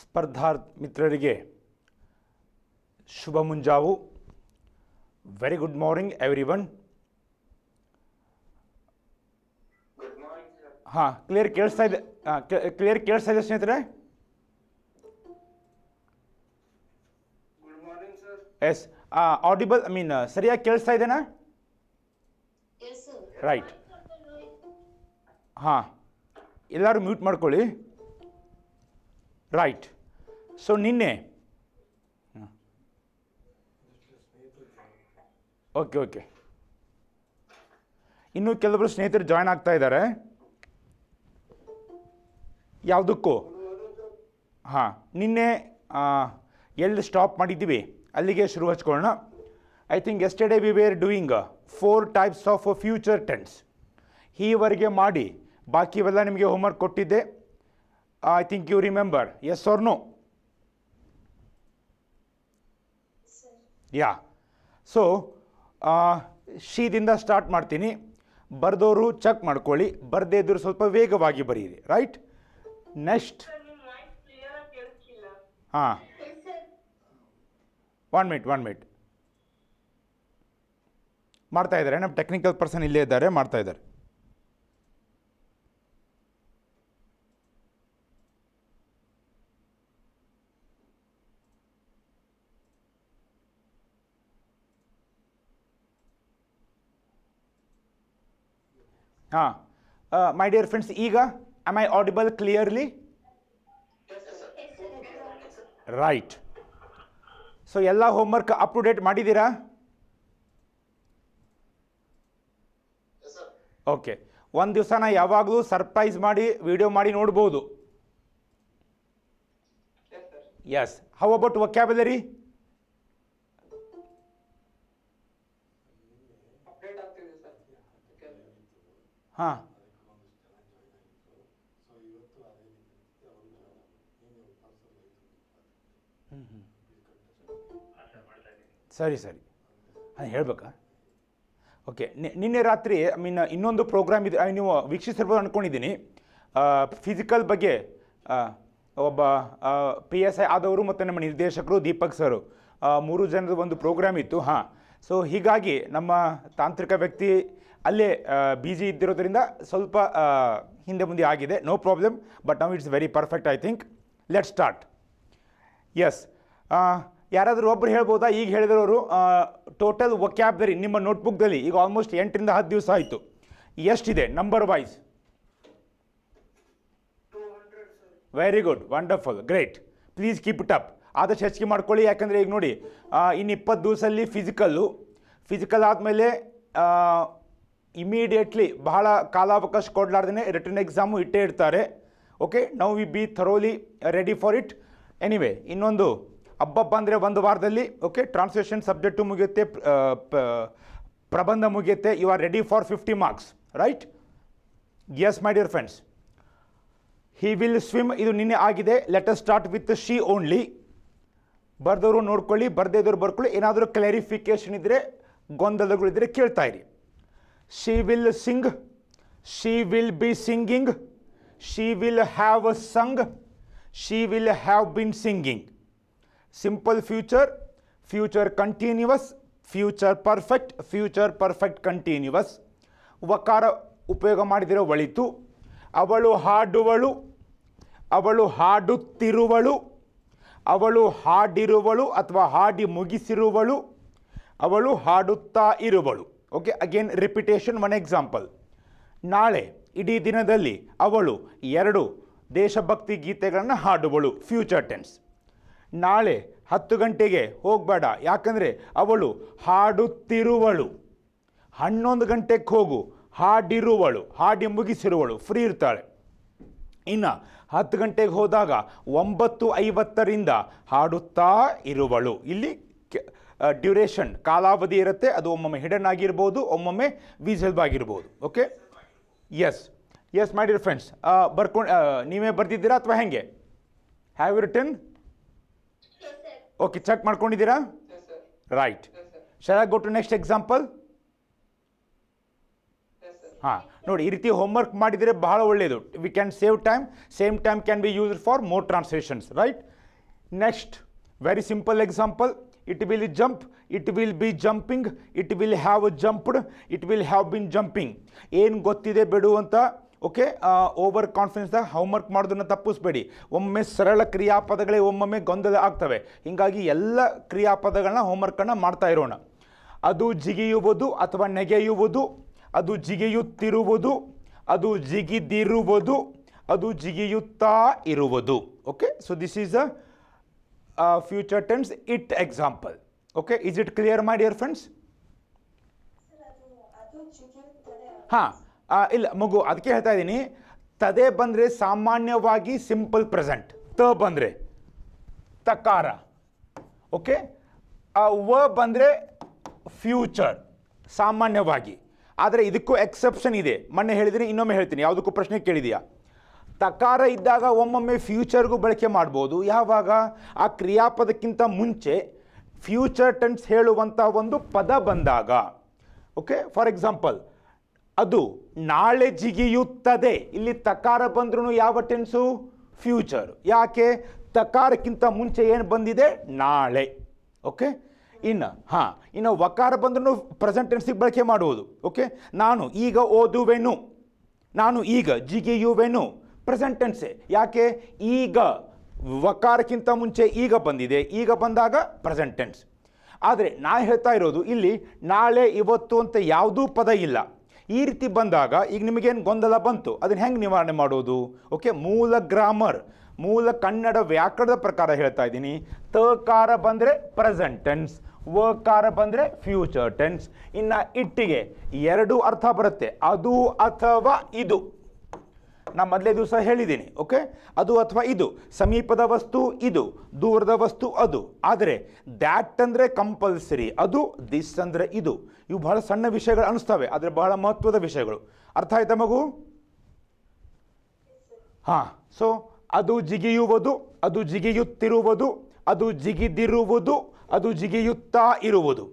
ಸ್ಪರ್ಧಾರ್ ಮಿತ್ರರಿಗೆ ಶುಭ ಮುಂಜಾವು very good morning everyone ಹಾಂ ಕ್ಲಿಯರ್ ಕೇಳಿಸ್ತಾ ಇದೆ ಹಾಂ ಕ್ಲಿಯರ್ ಕೇಳಿಸ್ತಾ ಇದೆ ಸ್ನೇಹಿತರೆ ಎಸ್ ಆಡಿಬಲ್ ಐ ಮೀನ್ ಸರಿಯಾಗಿ ಕೇಳಿಸ್ತಾ ಇದೆನಾ ರೈಟ್ ಹಾಂ ಎಲ್ಲರೂ ಮ್ಯೂಟ್ ಮಾಡ್ಕೊಳ್ಳಿ ರೈಟ್ ಸೊ ನಿನ್ನೆ ಓಕೆ ಓಕೆ ಇನ್ನೂ ಕೆಲವರು ಸ್ನೇಹಿತರು ಜಾಯ್ನ್ ಆಗ್ತಾ ಇದ್ದಾರೆ ಯಾವುದಕ್ಕೂ ಹಾಂ ನಿನ್ನೆ ಎಲ್ಲಿ ಸ್ಟಾಪ್ ಮಾಡಿದ್ದೀವಿ ಅಲ್ಲಿಗೆ ಶುರು ಹಚ್ಕೊಳ್ಳೋಣ I think yesterday we were doing four types of future tense ಈವರೆಗೆ ಮಾಡಿ ಇವೆಲ್ಲ ನಿಮಗೆ ಹೋಮ್ವರ್ಕ್ ಕೊಟ್ಟಿದ್ದೆ I think you remember yes ಆರ್ ಯಾ ಸೊ ಶೀದಿಂದ ಸ್ಟಾರ್ಟ್ ಮಾಡ್ತೀನಿ ಬರೆದವರು ಚೆಕ್ ಮಾಡ್ಕೊಳ್ಳಿ ಬರ್ದೇ ಇದ್ದರೂ ಸ್ವಲ್ಪ ವೇಗವಾಗಿ ಬರೀರಿ ರೈಟ್ ನೆಕ್ಸ್ಟ್ ಹಾಂ ಒನ್ ಮಿನಿಟ್ ಒನ್ ಮಿನಿಟ್ ಮಾಡ್ತಾ ಇದ್ದಾರೆ ನಮ್ಮ ಟೆಕ್ನಿಕಲ್ ಪರ್ಸನ್ ಇಲ್ಲೇ ಇದ್ದಾರೆ ಮಾಡ್ತಾ ಇದ್ದಾರೆ ಹಾಂ ಮೈ ಡಿಯರ್ ಫ್ರೆಂಡ್ಸ್ ಈಗ am I audible clearly right so ಎಲ್ಲ ಹೋಮ್ವರ್ಕ್ ಅಪ್ ಟು ಡೇಟ್ ಮಾಡಿದ್ದೀರಾ ಓಕೆ ಒಂದು ದಿವಸ ನಾ ಯಾವಾಗಲೂ ಸರ್ಪ್ರೈಸ್ ಮಾಡಿ ವಿಡಿಯೋ ಮಾಡಿ ನೋಡ್ಬೋದು ಎಸ್ ಹೌ ಅಬೌಟ್ ವೊಕ್ಯಾಬುಲರಿ ಹಾಂ ಹ್ಞೂ ಸರಿ ಸರಿ ಹಾಂ ಹೇಳ್ಬೇಕಾ ಓಕೆ ನಿನ್ನೆ ರಾತ್ರಿ ಐ ಮೀನ್ ಇನ್ನೊಂದು ಪ್ರೋಗ್ರಾಮ್ ಇದೆ ನೀವು ವೀಕ್ಷಿಸಿರ್ಬೋದು ಅಂದ್ಕೊಂಡಿದ್ದೀನಿ ಫಿಸಿಕಲ್ ಬಗ್ಗೆ ಒಬ್ಬ ಪಿ ಎಸ್ ಐ ಆದವರು ಮತ್ತು ನಮ್ಮ ನಿರ್ದೇಶಕರು ದೀಪಕ್ ಸರು ಮೂರು ಜನದ ಒಂದು ಪ್ರೋಗ್ರಾಮ್ ಇತ್ತು ಹಾಂ ಸೊ ಹೀಗಾಗಿ ನಮ್ಮ ತಾಂತ್ರಿಕ ವ್ಯಕ್ತಿ ಅಲ್ಲೇ ಬಿಜಿ ಇದ್ದಿರೋದ್ರಿಂದ ಸ್ವಲ್ಪ ಹಿಂದೆ ಮುಂದೆ ಆಗಿದೆ no problem but now it's very perfect I think let start yes ಯಾರಾದರೂ ಒಬ್ಬರು ಹೇಳ್ಬೋದಾ ಈಗ ಹೇಳಿದ್ರವರು ಟೋಟಲ್ ಒಕ್ಯಾಬ್ಲರಿ ನಿಮ್ಮ ನೋಟ್ಬುಕ್ದಲ್ಲಿ ಈಗ ಆಲ್ಮೋಸ್ಟ್ ಎಂಟರಿಂದ ಹತ್ತು ದಿವಸ ಆಯಿತು ಎಷ್ಟಿದೆ number wise very good wonderful great please keep it up ಆದಷ್ಟು ಹೆಚ್ಚಿಗೆ ಮಾಡ್ಕೊಳ್ಳಿ ಯಾಕಂದರೆ ಈಗ ನೋಡಿ ಇನ್ನು ಇಪ್ಪತ್ತು ದಿವಸದಲ್ಲಿ ಫಿಸಿಕಲ್ಲು ಫಿಸಿಕಲ್ ಆದಮೇಲೆ ಇಮಿಡಿಯೇಟ್ಲಿ ಬಹಳ ಕಾಲಾವಕಾಶ ಕೊಡಲಾರ್ದೇ ರಿಟರ್ನ್ ಎಕ್ಸಾಮು ಇಟ್ಟೇ ಇಡ್ತಾರೆ okay now we be thoroughly ready for it anyway ಇನ್ನೊಂದು ಹಬ್ಬಬ್ಬ ಅಂದರೆ ಒಂದು ವಾರದಲ್ಲಿ ಓಕೆ ಟ್ರಾನ್ಸ್ಲೇಷನ್ ಸಬ್ಜೆಕ್ಟು ಮುಗಿಯುತ್ತೆ ಪ್ರಬಂಧ ಮುಗಿಯುತ್ತೆ you are ready for fifty marks right yes my dear friends he will swim ಇದು ನಿನ್ನೆ ಆಗಿದೆ letter start with she only ಬರೆದವರು ನೋಡ್ಕೊಳ್ಳಿ ಬರ್ದೇದವ್ರು ಬರ್ಕೊಳ್ಳಿ ಏನಾದರೂ ಕ್ಲಾರಿಫಿಕೇಷನ್ ಇದ್ದರೆ ಗೊಂದಲಗಳಿದ್ರೆ ಕೇಳ್ತಾ ಇರಿ she will sing, she will be singing, she will have sung, she will have been singing. Simple future, future continuous, future perfect, future perfect continuous. ವಕಾರ ಉಪಯೋಗ ಮಾಡಿದರೆ ಒಳಿತು ಅವಳು ಹಾಡುವಳು ಅವಳು ಹಾಡುತ್ತಿರುವಳು ಅವಳು ಹಾಡಿರುವಳು ಅಥವಾ ಹಾಡಿ ಮುಗಿಸಿರುವಳು ಅವಳು ಹಾಡುತ್ತಾ ಇರುವಳು okay again repetition one example ನಾಳೆ ಇಡೀ ದಿನದಲ್ಲಿ ಅವಳು ಎರಡು ದೇಶಭಕ್ತಿ ಗೀತೆಗಳನ್ನು ಹಾಡುವಳು ಫ್ಯೂಚರ್ ಟೆನ್ಸ್ ನಾಳೆ ಹತ್ತು ಗಂಟೆಗೆ ಹೋಗಬೇಡ ಯಾಕಂದರೆ ಅವಳು ಹಾಡುತ್ತಿರುವಳು ಹನ್ನೊಂದು ಗಂಟೆಗೆ ಹೋಗು ಹಾಡಿರುವಳು ಹಾಡಿ ಮುಗಿಸಿರುವಳು ಫ್ರೀ ಇರ್ತಾಳೆ ಇನ್ನು ಹತ್ತು ಗಂಟೆಗೆ ಹೋದಾಗ ಒಂಬತ್ತು ಐವತ್ತರಿಂದ ಹಾಡುತ್ತಾ ಇರುವಳು ಇಲ್ಲಿ ಡ್ಯೂರೇಷನ್ ಕಾಲಾವಧಿ ಇರುತ್ತೆ ಅದು ಒಮ್ಮೊಮ್ಮೆ ಹಿಡನ್ ಆಗಿರ್ಬೋದು ಒಮ್ಮೊಮ್ಮೆ ವಿಝೆಲ್ಬ್ ಆಗಿರ್ಬೋದು okay yes yes dear friends ಬರ್ಕೊಂಡು ನೀವೇ ಬರ್ತಿದ್ದೀರಾ ಅಥವಾ ಹೆಂಗೆ have you return okay check ಮಾಡ್ಕೊಂಡಿದ್ದೀರಾ ರೈಟ್ ಶರಾ ಗೋ ಟು ನೆಕ್ಸ್ಟ್ ಎಕ್ಸಾಂಪಲ್ ಹಾಂ ನೋಡಿ ಈ ರೀತಿ ಹೋಮ್ವರ್ಕ್ ಮಾಡಿದರೆ ಬಹಳ ಒಳ್ಳೆಯದು we can save time same time can be used for more translations right next very simple example it will jump it will be jumping it will have jumped it will have been jumping ಏನು ಗೊತ್ತಿದೆ ಬಿಡು ಅಂತ okay over ಕಾನ್ಫಿಡೆನ್ಸ್ದಾಗ homework ಮಾಡೋದನ್ನು ತಪ್ಪಿಸ್ಬೇಡಿ ಒಮ್ಮೆ ಸರಳ ಕ್ರಿಯಾಪದಗಳೇ ಒಮ್ಮೊಮ್ಮೆ ಗೊಂದಲ ಆಗ್ತವೆ ಹೀಗಾಗಿ ಎಲ್ಲ ಕ್ರಿಯಾಪದಗಳನ್ನ ಹೋಮ್ವರ್ಕನ್ನು ಮಾಡ್ತಾ ಇರೋಣ ಅದು ಜಿಗಿಯುವುದು ಅಥವಾ ನೆಗೆಯುವುದು ಅದು ಜಿಗಿಯುತ್ತಿರುವುದು ಅದು ಜಿಗಿದಿರುವುದು ಅದು ಜಿಗಿಯುತ್ತಾ ಇರುವುದು okay so this is a future tense it example okay is it clear my my friends friends? ಹಾಂ ಇಲ್ಲ ಮಗು ಅದಕ್ಕೆ ಹೇಳ್ತಾ ಇದ್ದೀನಿ ತದೇ ಬಂದರೆ ಸಾಮಾನ್ಯವಾಗಿ ಸಿಂಪಲ್ ಪ್ರೆಸೆಂಟ್ ತ ಬಂದರೆ ತಕಾರ ಓಕೆ ವ ಬಂದರೆ ಫ್ಯೂಚರ್ ಸಾಮಾನ್ಯವಾಗಿ ಆದರೆ ಇದಕ್ಕೂ ಎಕ್ಸೆಪ್ಷನ್ ಇದೆ ಮೊನ್ನೆ ಹೇಳಿದ್ರೆ ಇನ್ನೊಮ್ಮೆ ಹೇಳ್ತೀನಿ ಯಾವುದಕ್ಕೂ ಪ್ರಶ್ನೆ ಕೇಳಿದೆಯಾ ತಕಾರ ಇದ್ದಾಗ ಒಮ್ಮೊಮ್ಮೆ ಫ್ಯೂಚರ್ಗೂ ಬಳಕೆ ಮಾಡ್ಬೋದು ಯಾವಾಗ ಆ ಕ್ರಿಯಾಪದಕ್ಕಿಂತ ಮುಂಚೆ ಫ್ಯೂಚರ್ ಟೆನ್ಸ್ ಹೇಳುವಂಥ ಒಂದು ಪದ ಬಂದಾಗ ಓಕೆ ಫಾರ್ ಎಕ್ಸಾಂಪಲ್ ಅದು ನಾಳೆ ಜಿಗಿಯುತ್ತದೆ ಇಲ್ಲಿ ತಕಾರ ಬಂದ್ರೂ ಯಾವ ಟೆನ್ಸು ಫ್ಯೂಚರ್ ಯಾಕೆ ತಕಾರಕ್ಕಿಂತ ಮುಂಚೆ ಏನು ಬಂದಿದೆ ನಾಳೆ ಓಕೆ ಇನ್ನು ಹಾಂ ಇನ್ನು ವಕಾರ ಬಂದ್ರೂ ಪ್ರೆಸೆಂಟ್ ಟೆನ್ಸಿಗೆ ಬಳಕೆ ಮಾಡುವುದು ಓಕೆ ನಾನು ಈಗ ಓದುವೆನು ನಾನು ಈಗ ಜಿಗಿಯುವೆನು ಪ್ರೆಸೆಂಟ್ ಟೆನ್ಸೆ ಯಾಕೆ ಈಗ ವಕಾರಕ್ಕಿಂತ ಮುಂಚೆ ಈಗ ಬಂದಿದೆ ಈಗ ಬಂದಾಗ ಪ್ರೆಸೆಂಟ್ ಟೆನ್ಸ್ ಆದರೆ ನಾ ಹೇಳ್ತಾ ಇರೋದು ಇಲ್ಲಿ ನಾಳೆ ಇವತ್ತು ಅಂತ ಯಾವುದೂ ಪದ ಇಲ್ಲ ಈ ರೀತಿ ಬಂದಾಗ ಈಗ ನಿಮಗೇನು ಗೊಂದಲ ಬಂತು ಅದನ್ನು ಹೆಂಗೆ ನಿವಾರಣೆ ಮಾಡೋದು ಓಕೆ ಮೂಲ ಗ್ರಾಮರ್ ಮೂಲ ಕನ್ನಡ ವ್ಯಾಕರಣದ ಪ್ರಕಾರ ಹೇಳ್ತಾ ಇದ್ದೀನಿ ತಕಾರ ಬಂದರೆ ಪ್ರೆಸೆಂಟ್ ಟೆನ್ಸ್ ವಕಾರ ಬಂದರೆ ಫ್ಯೂಚರ್ ಟೆನ್ಸ್ ಇನ್ನು ಇಟ್ಟಿಗೆ ಎರಡು ಅರ್ಥ ಬರುತ್ತೆ ಅದು ಅಥವಾ ಇದು ನಾನು ಮೊದಲೇ ದಿವಸ ಹೇಳಿದ್ದೀನಿ ಓಕೆ ಅದು ಅಥವಾ ಇದು ಸಮೀಪದ ವಸ್ತು ಇದು ದೂರದ ವಸ್ತು ಅದು ಆದರೆ ದ್ಯಾಟ್ ಅಂದರೆ ಕಂಪಲ್ಸರಿ ಅದು ದಿಸ್ ಅಂದರೆ ಇದು ಇವು ಬಹಳ ಸಣ್ಣ ವಿಷಯಗಳು ಅನಿಸ್ತವೆ ಆದರೆ ಬಹಳ ಮಹತ್ವದ ವಿಷಯಗಳು ಅರ್ಥ ಆಯ್ತಾ ಮಗು ಹಾಂ ಸೊ ಅದು ಜಿಗಿಯುವುದು ಅದು ಜಿಗಿಯುತ್ತಿರುವುದು ಅದು ಜಿಗಿದಿರುವುದು ಅದು ಜಿಗಿಯುತ್ತಾ ಇರುವುದು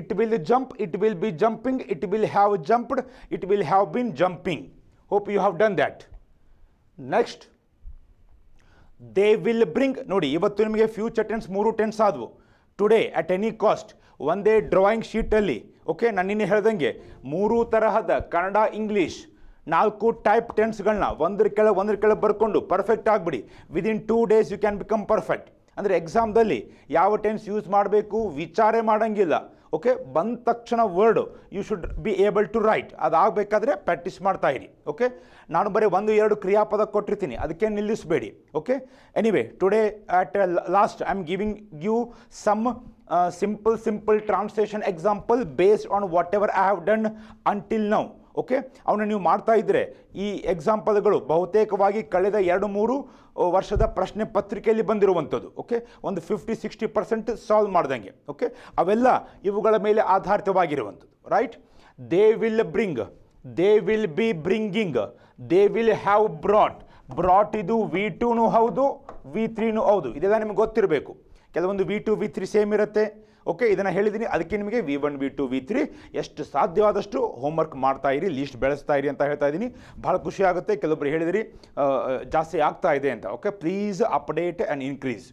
it will jump it will be jumping it will have jumped it will have been jumping hope you have done that next they will bring ನೋಡಿ ಇವತ್ತು ನಿಮಗೆ ಫ್ಯೂಚರ್ ಟೆನ್ಸ್ ಮೂರು ಟೆನ್ಸ್ ಆದವು ಟುಡೇ ಅಟ್ ಎನಿ ಕಾಸ್ಟ್ ಒಂದೇ drawing ಶೀಟಲ್ಲಿ okay ನಾನು ನಿನ್ನೆ ಹೇಳ್ದಂಗೆ ಮೂರು ತರಹದ ಕನ್ನಡ ಇಂಗ್ಲೀಷ್ ನಾಲ್ಕು ಟೈಪ್ ಟೆನ್ಸ್ಗಳನ್ನ ಒಂದ್ರ ಕೆಳಗೆ ಒಂದ್ರ ಕೆಳಗೆ ಬರ್ಕೊಂಡು ಪರ್ಫೆಕ್ಟ್ ಆಗಿಬಿಡಿ within two days you can become perfect ಅಂದರೆ ಎಕ್ಸಾಮ್ದಲ್ಲಿ ಯಾವ ಟೆನ್ಸ್ ಯೂಸ್ ಮಾಡಬೇಕು ವಿಚಾರೇ ಮಾಡೋಂಗಿಲ್ಲ ಓಕೆ ಬಂದ ತಕ್ಷಣ word you should be able to write ಅದಾಗಬೇಕಾದ್ರೆ ಪ್ರಾಕ್ಟೀಸ್ ಮಾಡ್ತಾ ಇರಿ ಓಕೆ ನಾನು ಬರೀ ಒಂದು ಎರಡು ಕ್ರಿಯಾಪದ ಕೊಟ್ಟಿರ್ತೀನಿ ಅದಕ್ಕೆ ನಿಲ್ಲಿಸಬೇಡಿ okay anyway today at last I am giving you some simple simple translation example based on whatever I have done until now okay ಅವನ್ನ ನೀವು ಮಾಡ್ತಾ ಇದ್ದರೆ ಈ ಎಕ್ಸಾಂಪಲ್ಗಳು ಬಹುತೇಕವಾಗಿ ಕಳೆದ ಎರಡು ಮೂರು ವರ್ಷದ ಪ್ರಶ್ನೆ ಪತ್ರಿಕೆಯಲ್ಲಿ ಬಂದಿರುವಂಥದ್ದು ಓಕೆ ಒಂದು ಫಿಫ್ಟಿ ಸಿಕ್ಸ್ಟಿ ಪರ್ಸೆಂಟ್ ಸಾಲ್ವ್ ಮಾಡ್ದಂಗೆ ಓಕೆ ಅವೆಲ್ಲ ಇವುಗಳ ಮೇಲೆ ಆಧಾರಿತವಾಗಿರುವಂಥದ್ದು right they will bring they will be bringing they will have brought brought ಇದು ವಿ ಟೂನು ಹೌದು ವಿ ತ್ರೀನೂ ಹೌದು ಇದೆಲ್ಲ ನಿಮ್ಗೆ ಗೊತ್ತಿರಬೇಕು ಕೆಲವೊಂದು V two V three same ಇರುತ್ತೆ ಓಕೆ ಇದನ್ನು ಹೇಳಿದ್ದೀನಿ ಅದಕ್ಕೆ ನಿಮಗೆ V one V two V three ಎಷ್ಟು ಸಾಧ್ಯವಾದಷ್ಟು ಹೋಮ್ವರ್ಕ್ ಮಾಡ್ತಾ ಇರಿ ಲೀಸ್ಟ್ ಬೆಳೆಸ್ತಾ ಇರಿ ಅಂತ ಹೇಳ್ತಾ ಇದ್ದೀನಿ ಭಾಳ ಖುಷಿ ಆಗುತ್ತೆ ಕೆಲವೊಬ್ರು ಹೇಳಿದಿರಿ ಜಾಸ್ತಿ ಆಗ್ತಾ ಇದೆ ಅಂತ okay please update and increase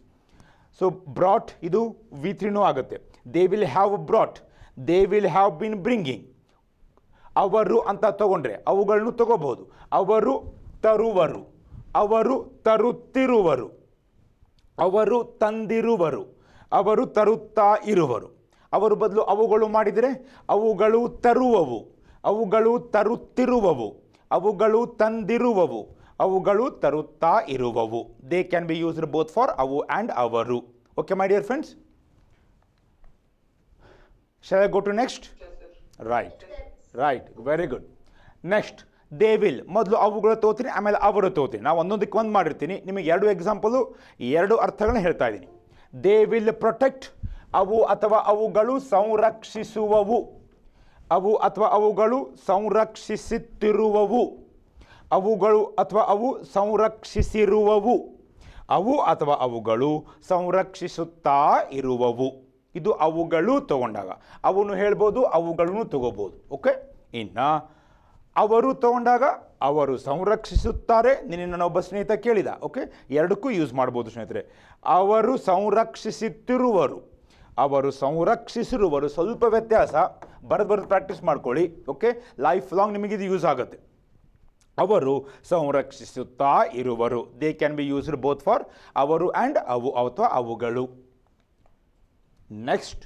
so brought ಇದು ವಿ ತ್ರೀನೂ ಆಗುತ್ತೆ they will have brought they will have been bringing ಅವರು ಅಂತ ತೊಗೊಂಡ್ರೆ ಅವುಗಳನ್ನು ತಗೋಬಹುದು ಅವರು ತರುವರು ಅವರು ತರುತ್ತಿರುವರು ಅವರು ತಂದಿರುವರು ಅವರು ತರುತ್ತಾ ಇರುವರು ಅವರು ಬದಲು ಅವುಗಳು ಮಾಡಿದರೆ ಅವುಗಳು ತರುವವು ಅವುಗಳು ತರುತ್ತಿರುವವು ಅವುಗಳು ತಂದಿರುವವು ಅವುಗಳು ತರುತ್ತಾ ಇರುವವು they can be used both for ಅವು ಆ್ಯಂಡ್ ಅವರು ಓಕೆ ಮೈ ಡಿಯರ್ ಫ್ರೆಂಡ್ಸ್ ಶಾಲೆ go to next right right very good next they will ಮೊದಲು ಅವುಗಳು ತೋತೀನಿ ಆಮೇಲೆ ಅವರು ತೋತೀನಿ ನಾವು ಒಂದೊಂದಕ್ಕೆ ಒಂದು ಮಾಡಿರ್ತೀನಿ ನಿಮಗೆ ಎರಡು ಎಕ್ಸಾಂಪಲು ಎರಡು ಅರ್ಥಗಳನ್ನ ಹೇಳ್ತಾ ಇದ್ದೀನಿ ದೇ ವಿಲ್ ಪ್ರೊಟೆಕ್ಟ್ ಅವು ಅಥವಾ ಅವುಗಳು ಸಂರಕ್ಷಿಸುವವು ಅವು ಅಥವಾ ಅವುಗಳು ಸಂರಕ್ಷಿಸುತ್ತಿರುವವು ಅವುಗಳು ಅಥವಾ ಅವು ಸಂರಕ್ಷಿಸಿರುವವು ಅವು ಅಥವಾ ಅವುಗಳು ಸಂರಕ್ಷಿಸುತ್ತಾ ಇರುವವು ಇದು ಅವುಗಳು ತಗೊಂಡಾಗ ಅವನ್ನು ಹೇಳ್ಬೋದು ಅವುಗಳನ್ನು ತಗೋಬೋದು ಓಕೆ ಇನ್ನು ಅವರು ತಗೊಂಡಾಗ ಅವರು ಸಂರಕ್ಷಿಸುತ್ತಾರೆ ನಿನ್ನೆ ಒಬ್ಬ ಸ್ನೇಹಿತ ಕೇಳಿದ ಓಕೆ ಎರಡಕ್ಕೂ ಯೂಸ್ ಮಾಡ್ಬೋದು ಸ್ನೇಹಿತರೆ ಅವರು ಸಂರಕ್ಷಿಸುತ್ತಿರುವರು ಅವರು ಸಂರಕ್ಷಿಸಿರುವರು ಸ್ವಲ್ಪ ವ್ಯತ್ಯಾಸ ಬರೆದು ಬರೆದು ಪ್ರಾಕ್ಟೀಸ್ ಮಾಡ್ಕೊಳ್ಳಿ ಓಕೆ ಲೈಫ್ ಲಾಂಗ್ ಇದು ಯೂಸ್ ಆಗುತ್ತೆ ಅವರು ಸಂರಕ್ಷಿಸುತ್ತಾ ಇರುವರು they can be used both for ಅವರು ಆ್ಯಂಡ್ ಅವು ಅಥವಾ ಅವುಗಳು next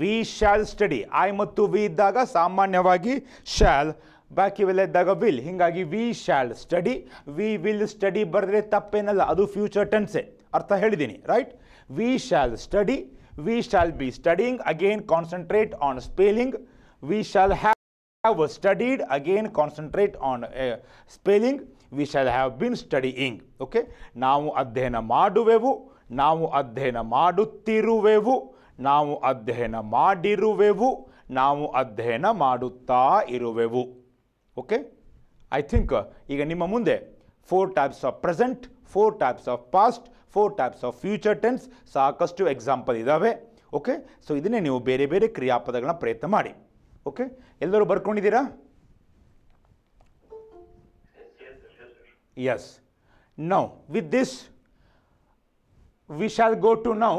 we shall study I ಮತ್ತು ವಿ ಇದ್ದಾಗ ಸಾಮಾನ್ಯವಾಗಿ ಶಾಲ್ ಬಾಕಿ ಇವೆಲ್ಲ ಇದ್ದಾಗ ವಿಲ್ ಹೀಗಾಗಿ we shall study we will study ಬರೆದ್ರೆ ತಪ್ಪೇನಲ್ಲ ಅದು ಫ್ಯೂಚರ್ ಟೆನ್ಸೇ ಅರ್ಥ ಹೇಳಿದ್ದೀನಿ right we shall study we shall be studying again concentrate on spelling we shall have studied again concentrate on spelling we shall have been studying okay ನಾವು ಅಧ್ಯಯನ ಮಾಡುವೆವು ನಾವು ಅಧ್ಯಯನ ಮಾಡುತ್ತಿರುವೆವು ನಾವು ಅಧ್ಯಯನ ಮಾಡಿರುವೆವು ನಾವು ಅಧ್ಯಯನ ಮಾಡುತ್ತಾ ಇರುವೆವು ಓಕೆ ಐ ಥಿಂಕ್ ಈಗ ನಿಮ್ಮ ಮುಂದೆ four types of present four types of past four types of future tense ಸಾಕಷ್ಟು ಎಕ್ಸಾಂಪಲ್ ಇದ್ದಾವೆ ಓಕೆ ಸೊ ಇದನ್ನೇ ನೀವು ಬೇರೆ ಬೇರೆ ಕ್ರಿಯಾಪದಗಳನ್ನ ಪ್ರಯತ್ನ ಮಾಡಿ ಓಕೆ ಎಲ್ಲರೂ ಬರ್ಕೊಂಡಿದ್ದೀರಾ yes now with this we shall go to now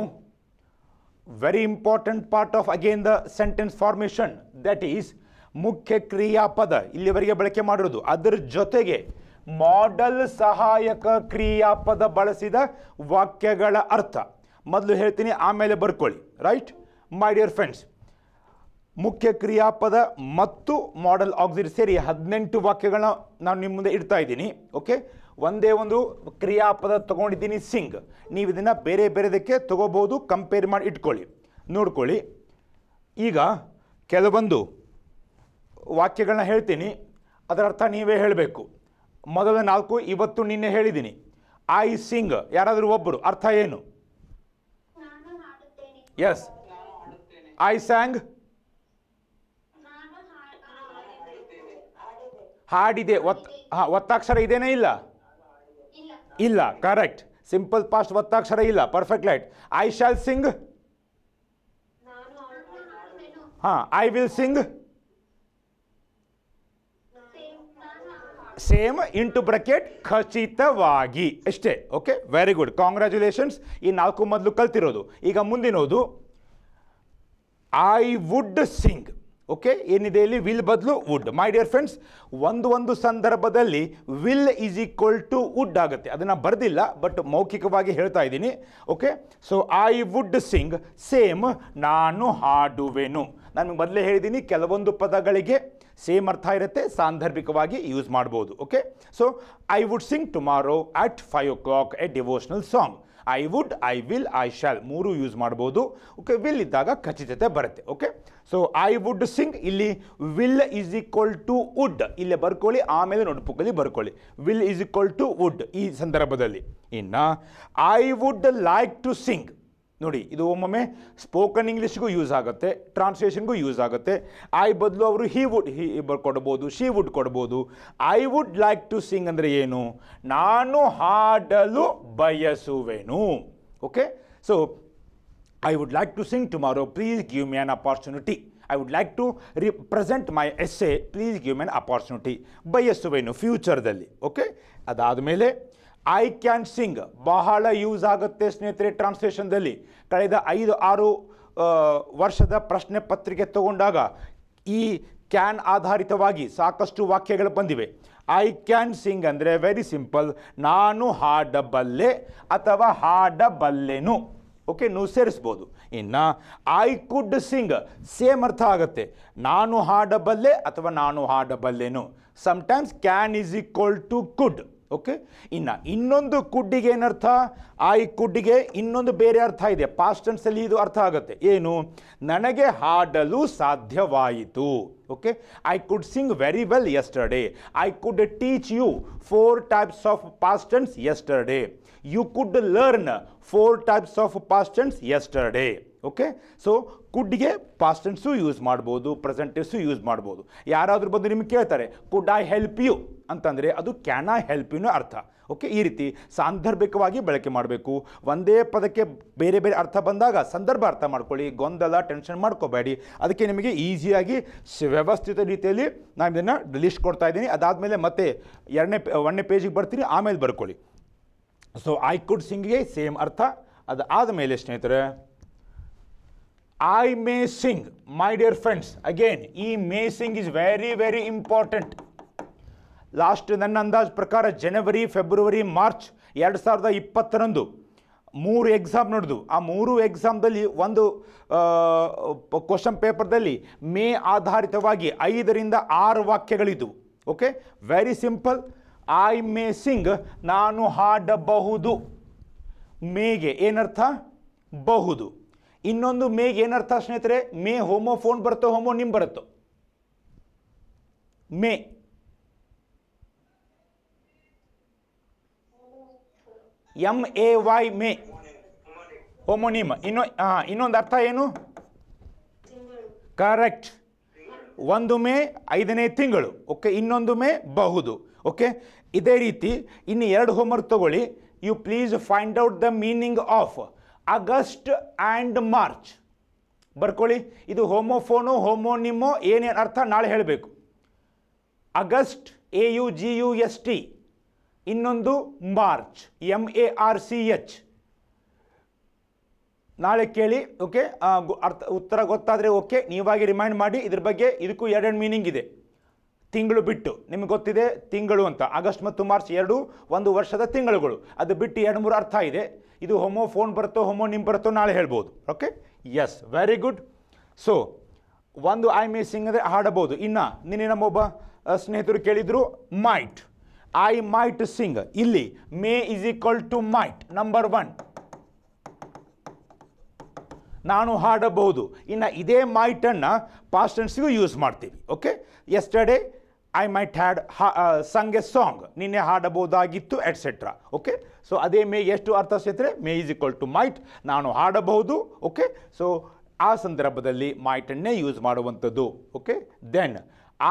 very important part of again the sentence formation that is ಮುಖ್ಯ ಕ್ರಿಯಾಪದ ಇಲ್ಲಿವರೆಗೆ ಬಳಕೆ ಮಾಡಿರೋದು ಅದರ ಜೊತೆಗೆ ಮಾಡೆಲ್ ಸಹಾಯಕ ಕ್ರಿಯಾಪದ ಬಳಸಿದ ವಾಕ್ಯಗಳ ಅರ್ಥ ಮೊದಲು ಹೇಳ್ತೀನಿ ಆಮೇಲೆ ಬರ್ಕೊಳ್ಳಿ ರೈಟ್ ಮೈ ಡಿಯರ್ ಫ್ರೆಂಡ್ಸ್ ಮುಖ್ಯ ಕ್ರಿಯಾಪದ ಮತ್ತು ಮಾಡೆಲ್ ಆಕ್ಸಿಡ್ ಸೇರಿ ಹದಿನೆಂಟು ವಾಕ್ಯಗಳನ್ನ ನಾನು ನಿಮ್ಮ ಮುಂದೆ ಇಡ್ತಾ ಇದ್ದೀನಿ ಓಕೆ ಒಂದೇ ಒಂದು ಕ್ರಿಯಾಪದ ತೊಗೊಂಡಿದ್ದೀನಿ ಸಿಂಗ್ ನೀವು ಇದನ್ನು ಬೇರೆ ಬೇರೆದಕ್ಕೆ ತೊಗೋಬೋದು ಕಂಪೇರ್ ಮಾಡಿ ಇಟ್ಕೊಳ್ಳಿ ನೋಡ್ಕೊಳ್ಳಿ ಈಗ ಕೆಲವೊಂದು ವಾಕ್ಯಗಳನ್ನ ಹೇಳ್ತೀನಿ ಅದರ ಅರ್ಥ ನೀವೇ ಹೇಳಬೇಕು ಮೊದಲ ನಾಲ್ಕು ಇವತ್ತು ನಿನ್ನೆ ಹೇಳಿದ್ದೀನಿ ಐ ಸಿಂಗ್ ಯಾರಾದರೂ ಒಬ್ಬರು ಅರ್ಥ ಏನು ಎಸ್ ಐ ಸ್ಯಾಂಗ್ ಹಾಡಿದೆ ಒತ್ತ ಹಾಂ ಒತ್ತಾಕ್ಷರ ಇದೇನೇ ಇಲ್ಲ ಇಲ್ಲ ಕರೆಕ್ಟ್ ಸಿಂಪಲ್ ಪಾಸ್ಟ್ ಒತ್ತಾಕ್ಷರ ಇಲ್ಲ perfect light I shall sing ಹಾಂ I will sing same into bracket ಖಚಿತವಾಗಿ ಅಷ್ಟೇ ಓಕೆ ವೆರಿ ಗುಡ್ ಕಾಂಗ್ರ್ಯಾಚುಲೇಷನ್ಸ್ ಈ ನಾಲ್ಕು ಮೊದಲು ಕಲ್ತಿರೋದು ಈಗ ಮುಂದಿನೋದು ಐ ವುಡ್ ಸಿಂಗ್ ಓಕೆ ಏನಿದೆ ಇಲ್ಲಿ ವಿಲ್ ಬದಲು ವುಡ್ ಮೈ ಡಿಯರ್ ಫ್ರೆಂಡ್ಸ್ ಒಂದು ಒಂದು ಸಂದರ್ಭದಲ್ಲಿ will is equal to would ಆಗುತ್ತೆ ಅದನ್ನು ಬರೆದಿಲ್ಲ ಬಟ್ ಮೌಖಿಕವಾಗಿ ಹೇಳ್ತಾ ಇದ್ದೀನಿ okay so I would sing same ನಾನು ಹಾಡುವೆನು ನಾನು ಮೊದಲೇ ಹೇಳಿದ್ದೀನಿ ಕೆಲವೊಂದು ಪದಗಳಿಗೆ ಸೇಮ್ ಅರ್ಥ ಇರುತ್ತೆ ಸಾಂದರ್ಭಿಕವಾಗಿ ಯೂಸ್ ಮಾಡ್ಬೋದು okay so I would sing tomorrow at five o'clock a devotional song I would I will I shall ಮೂರು ಯೂಸ್ ಮಾಡ್ಬೋದು ಓಕೆ ವಿಲ್ ಇದ್ದಾಗ ಖಚಿತತೆ ಬರುತ್ತೆ okay so I would sing ಇಲ್ಲಿ will is equal to would ಇಲ್ಲೇ ಬರ್ಕೊಳ್ಳಿ ಆಮೇಲೆ ನೋಟ್ಬುಕ್ಕಲ್ಲಿ ಬರ್ಕೊಳ್ಳಿ will is equal to would ಈ ಸಂದರ್ಭದಲ್ಲಿ ಇನ್ನು I would like to sing ನೋಡಿ ಇದು ಒಮ್ಮೊಮ್ಮೆ ಸ್ಪೋಕನ್ ಇಂಗ್ಲೀಷ್ಗೂ ಯೂಸ್ ಆಗುತ್ತೆ ಟ್ರಾನ್ಸ್ಲೇಷನ್ಗೂ ಯೂಸ್ ಆಗುತ್ತೆ ಐ ಬದಲು ಅವರು ಹೀ ವುಡ್ ಹಿ ಕೊಡ್ಬೋದು ಶಿ ವುಡ್ ಕೊಡ್ಬೋದು I would like to sing ಅಂದರೆ ಏನು ನಾನು ಹಾಡಲು ಬಯಸುವೆನು okay so would like to sing tomorrow tomorrow. Please man me I would like to like to represent my please Please man me by opportunity. ಬಯಸುವೆನು ಫ್ಯೂಚರ್ದಲ್ಲಿ okay ಅದಾದ ಮೇಲೆ I can sing ಬಹಳ ಯೂಸ್ ಆಗುತ್ತೆ ಸ್ನೇಹಿತರೆ ಟ್ರಾನ್ಸ್ಲೇಷನ್ದಲ್ಲಿ ಕಳೆದ ಐದು ಆರು ವರ್ಷದ ಪ್ರಶ್ನೆ ಪತ್ರಿಕೆ ತಗೊಂಡಾಗ ಈ ಕ್ಯಾನ್ ಆಧಾರಿತವಾಗಿ ಸಾಕಷ್ಟು ವಾಕ್ಯಗಳು ಬಂದಿವೆ ಐ ಕ್ಯಾನ್ ಸಿಂಗ್ ಅಂದರೆ ವೆರಿ ಸಿಂಪಲ್ ನಾನು ಹಾಡಬಲ್ಲೆ ಅಥವಾ ಹಾಡಬಲ್ಲೆನು ಓಕೆ ನೀವು ಸೇರಿಸ್ಬೋದು ಇನ್ನು ಐ ಕುಡ್ ಸಿಂಗ್ ಸೇಮ್ ಅರ್ಥ ಆಗುತ್ತೆ ನಾನು ಹಾಡಬಲ್ಲೆ ಅಥವಾ ನಾನು ಹಾಡಬಲ್ಲೆನು sometimes can is equal to could okay ಇನ್ನು ಇನ್ನೊಂದು ಕುಡ್ಡಿಗೆ ಏನರ್ಥ ಐ ಕುಡ್ಡಿಗೆ ಇನ್ನೊಂದು ಬೇರೆ ಅರ್ಥ ಇದೆ ಪಾಸ್ಟನ್ಸಲ್ಲಿ ಇದು ಅರ್ಥ ಆಗುತ್ತೆ ಏನು ನನಗೆ ಹಾಡಲು ಸಾಧ್ಯವಾಯಿತು okay I could sing very well yesterday I could teach you four types of past tense yesterday you could learn four types of past yesterday okay so ಕುಡ್ಗೆ ಪಾಸ್ಟ್ ಯೂಸ್ ಮಾಡ್ಬೋದು ಪ್ರೆಸೆಂಟ್ ಯೂಸ್ ಮಾಡ್ಬೋದು ಯಾರಾದರೂ ಬಂದು ನಿಮ್ಗೆ ಕೇಳ್ತಾರೆ ಕುಡ್ ಐ ಹೆಲ್ಪ್ ಯು ಅಂತಂದರೆ ಅದು can I help ಯುನೋ ಅರ್ಥ ಓಕೆ ಈ ರೀತಿ ಸಾಂದರ್ಭಿಕವಾಗಿ ಬಳಕೆ ಮಾಡಬೇಕು ಒಂದೇ ಪದಕ್ಕೆ ಬೇರೆ ಬೇರೆ ಅರ್ಥ ಬಂದಾಗ ಸಂದರ್ಭ ಅರ್ಥ ಮಾಡ್ಕೊಳ್ಳಿ ಗೊಂದಲ ಟೆನ್ಷನ್ ಮಾಡ್ಕೋಬೇಡಿ ಅದಕ್ಕೆ ನಿಮಗೆ ಈಸಿಯಾಗಿ ವ್ಯವಸ್ಥಿತ ರೀತಿಯಲ್ಲಿ ನಾನು ಇದನ್ನು ಲಿಸ್ಟ್ ಕೊಡ್ತಾ ಇದ್ದೀನಿ ಅದಾದಮೇಲೆ ಮತ್ತೆ ಎರಡನೇ ಒಂದನೇ ಪೇಜಿಗೆ ಬರ್ತೀನಿ ಆಮೇಲೆ ಬರ್ಕೊಳ್ಳಿ ಸೊ ಐ ಕುಡ್ ಸಿಂಗ್ಗೆ ಸೇಮ್ ಅರ್ಥ ಅದು ಆದಮೇಲೆ ಸ್ನೇಹಿತರೆ I may sing my dear friends again ಈ may sing is very very important last ನನ್ನ ಅಂದಾಜು ಪ್ರಕಾರ ಜನವರಿ ಫೆಬ್ರವರಿ ಮಾರ್ಚ್ ಎರಡು ಸಾವಿರದ ಇಪ್ಪತ್ತರಂದು ಮೂರು ಎಕ್ಸಾಮ್ ನಡೆದು ಆ ಮೂರು ಎಕ್ಸಾಮ್ದಲ್ಲಿ ಒಂದು ಕ್ವಶನ್ ಪೇಪರ್ದಲ್ಲಿ ಮೇ ಆಧಾರಿತವಾಗಿ ಐದರಿಂದ ಆರು ವಾಕ್ಯಗಳಿದ್ದವು okay very simple I may sing ನಾನು ಹಾಡಬಹುದು ಮೇಗೆ ಏನರ್ಥ ಬಹುದು ಇನ್ನೊಂದು ಮೇಗೆ ಏನರ್ಥ ಸ್ನೇಹಿತರೆ ಮೇ ಹೋಮೋ ಫೋನ್ ಬರುತ್ತೋ ಹೋಮೋ ನಿಮ್ ಬರುತ್ತೋ may M A Y may homonym ಇನ್ನೊ ಇನ್ನೊಂದು ಅರ್ಥ ಏನು ಕರೆಕ್ಟ್ ಒಂದು ಮೇ ಐದನೇ ತಿಂಗಳು ಓಕೆ ಇನ್ನೊಂದು ಮೇ ಬಹುದು ಓಕೆ ಇದೇ ರೀತಿ ಇನ್ನು ಎರಡು ಹೋಮ್ವರ್ಕ್ ತಗೊಳ್ಳಿ you please find out the meaning of August and March ಬರ್ಕೊಳ್ಳಿ ಇದು ಹೋಮೋಫೋನು ಹೋಮೋನಿಮೋ ಏನೇನು ಅರ್ಥ ನಾಳೆ ಹೇಳಬೇಕು August A U G U S T ಇನ್ನೊಂದು March M A R C H ನಾಳೆ ಕೇಳಿ ಓಕೆ ಅರ್ಥ ಉತ್ತರ ಗೊತ್ತಾದರೆ ಓಕೆ ನೀವಾಗಿ ರಿಮೈಂಡ್ ಮಾಡಿ ಇದ್ರ ಬಗ್ಗೆ ಇದಕ್ಕೂ ಎರಡೆರಡು ಮೀನಿಂಗ್ ಇದೆ ತಿಂಗಳು ಬಿಟ್ಟು ನಿಮಗೆ ಗೊತ್ತಿದೆ ತಿಂಗಳು ಅಂತ ಆಗಸ್ಟ್ ಮತ್ತು ಮಾರ್ಚ್ ಎರಡು ಒಂದು ವರ್ಷದ ತಿಂಗಳುಗಳು ಅದು ಬಿಟ್ಟು ಎರಡು ಮೂರು ಅರ್ಥ ಇದೆ ಇದು ಹೋಮೋ ಫೋನ್ ಬರುತ್ತೋ ಹೋಮೋ ನಿಮ್ ಬರುತ್ತೋ ನಾಳೆ ಹೇಳ್ಬೋದು okay yes very good so ಒಂದು ಐ ಮೇ ಸಿಂಗ್ ಅಂದರೆ ಹಾಡಬಹುದು ಇನ್ನು ನಿನ್ನೆ ನಮ್ಮೊಬ್ಬ ಸ್ನೇಹಿತರು ಕೇಳಿದರು ಮೈಟ್ ಐ ಮೈಟ್ ಸಿಂಗ್ ಇಲ್ಲಿ may is equal to might number one ನಾನು ಹಾಡಬಹುದು ಇನ್ನು ಇದೇ ಮೈಟನ್ನು ಪಾಸ್ಟೆನ್ಸಿಗೂ ಯೂಸ್ ಮಾಡ್ತೀವಿ okay yesterday I might had sung a song ನಿನ್ನೆ ಹಾಡಬಹುದಾಗಿತ್ತು ಎಟ್ಸೆಟ್ರಾ ಓಕೆ ಸೊ ಅದೇ ಮೇ ಎಷ್ಟು ಅರ್ಥ ಸೇತ್ರೆ may is equal to might ನಾನು ಹಾಡಬಹುದು ಓಕೆ ಸೊ ಆ ಸಂದರ್ಭದಲ್ಲಿ ಮೈಟನ್ನೇ ಯೂಸ್ ಮಾಡುವಂಥದ್ದು okay then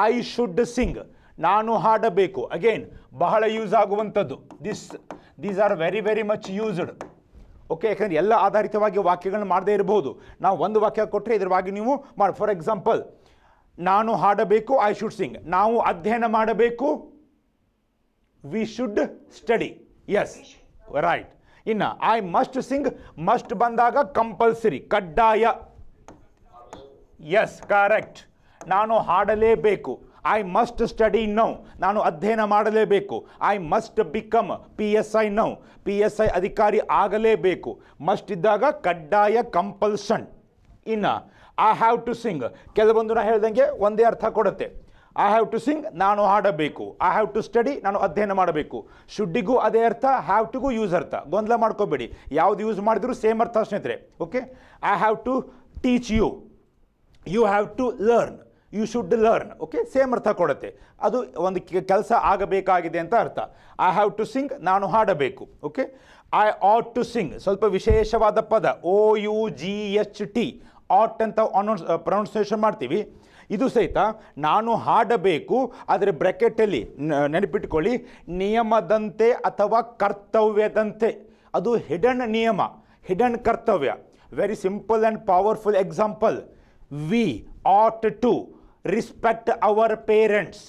I should sing ನಾನು ಹಾಡಬೇಕು ಅಗೇನ್ ಬಹಳ ಯೂಸ್ ಆಗುವಂಥದ್ದು this these are very very much used okay ಯಾಕಂದರೆ ಎಲ್ಲ ಆಧಾರಿತವಾಗಿ ವಾಕ್ಯಗಳನ್ನ ಮಾಡದೇ ಇರಬಹುದು ನಾವು ಒಂದು ವಾಕ್ಯ ಕೊಟ್ಟರೆ ಇದರವಾಗಿ ನೀವು ಮಾಡಿ ಫಾರ್ ಎಕ್ಸಾಂಪಲ್ ನಾನು ಹಾಡಬೇಕು ಐ ಶುಡ್ ಸಿಂಗ್ ನಾವು ಅಧ್ಯಯನ ಮಾಡಬೇಕು we should study yes right ಇನ್ನ ಐ ಮಸ್ಟ್ ಸಿಂಗ್ ಮಸ್ಟ್ ಬಂದಾಗ ಕಂಪಲ್ಸರಿ ಕಡ್ಡಾಯ ಎಸ್ ಕರೆಕ್ಟ್ ನಾನು ಹಾಡಲೇಬೇಕು ಐ ಮಸ್ಟ್ ಸ್ಟಡಿ ನೌ ನಾನು ಅಧ್ಯಯನ ಮಾಡಲೇಬೇಕು I must become P S I now P S I ಅಧಿಕಾರಿ ಆಗಲೇಬೇಕು ಮಸ್ಟ್ ಇದ್ದಾಗ ಕಡ್ಡಾಯ ಕಂಪಲ್ಸನ್ ಇನ್ನು ಐ ಹ್ಯಾವ್ ಟು ಸಿಂಗ್ ಕೆಲವೊಂದು ನಾ ಹೇಳ್ದಂಗೆ ಒಂದೇ ಅರ್ಥ ಕೊಡುತ್ತೆ ಐ ಹ್ಯಾವ್ ಟು ಸಿಂಗ್ ನಾನು ಹಾಡಬೇಕು ಐ ಹ್ಯಾವ್ ಟು ಸ್ಟಡಿ ನಾನು ಅಧ್ಯಯನ ಮಾಡಬೇಕು ಶುಡ್ಡಿಗೂ ಅದೇ ಅರ್ಥ ಹ್ಯಾವ್ ಟುಗೂ ಯೂಸ್ ಅರ್ಥ ಗೊಂದಲ ಮಾಡ್ಕೋಬೇಡಿ ಯಾವುದು ಯೂಸ್ ಮಾಡಿದ್ರು ಸೇಮ್ ಅರ್ಥ ಸ್ನೇಹಿತರೆ okay I have to teach you you have to learn you should learn okay same ಅರ್ಥ ಕೊಡುತ್ತೆ ಅದು ಒಂದು ಕೆಲಸ ಆಗಬೇಕಾಗಿದೆ ಅಂತ ಅರ್ಥ ಐ ಹ್ಯಾವ್ ಟು ಸಿಂಗ್ ನಾನು ಹಾಡಬೇಕು okay I ought to sing ಸ್ವಲ್ಪ ವಿಶೇಷವಾದ ಪದ O U G H T ought ಅಂತ ಅನೌನ್ಸ್ ಪ್ರೊನೌನ್ಸಿಯೇಷನ್ uh, ಮಾಡ್ತೀವಿ ಇದು ಸಹಿತ ನಾನು ಹಾಡಬೇಕು ಆದರೆ ಬ್ರ್ಯಾಕೆಟಲ್ಲಿ ನೆನಪಿಟ್ಕೊಳ್ಳಿ ನಿಯಮದಂತೆ ಅಥವಾ ಕರ್ತವ್ಯದಂತೆ ಅದು ಹಿಡನ್ ನಿಯಮ ಹಿಡನ್ ಕರ್ತವ್ಯ very simple and powerful example we ought to respect our parents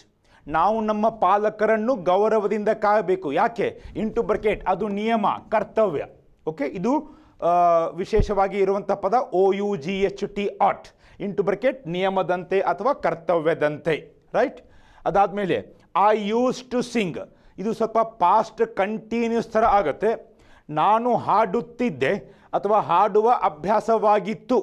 ನಾವು ನಮ್ಮ ಪಾಲಕರನ್ನು ಗೌರವದಿಂದ ಕಾಯಬೇಕು ಯಾಕೆ ಇಂಟು ಬ್ರಕೆಟ್ ಅದು ನಿಯಮ ಕರ್ತವ್ಯ ಓಕೆ ಇದು ವಿಶೇಷವಾಗಿ ಇರುವಂಥ ಪದ O U G H T ought into bracket ನಿಯಮದಂತೆ ಅಥವಾ ಕರ್ತವ್ಯದಂತೆ ರೈಟ್ ಅದಾದಮೇಲೆ ಐ ಯೂಸ್ ಟು ಸಿಂಗ್ ಇದು ಸ್ವಲ್ಪ ಪಾಸ್ಟ್ ಕಂಟಿನ್ಯೂಸ್ ಥರ ಆಗುತ್ತೆ ನಾನು ಹಾಡುತ್ತಿದ್ದೆ ಅಥವಾ ಹಾಡುವ ಅಭ್ಯಾಸವಾಗಿತ್ತು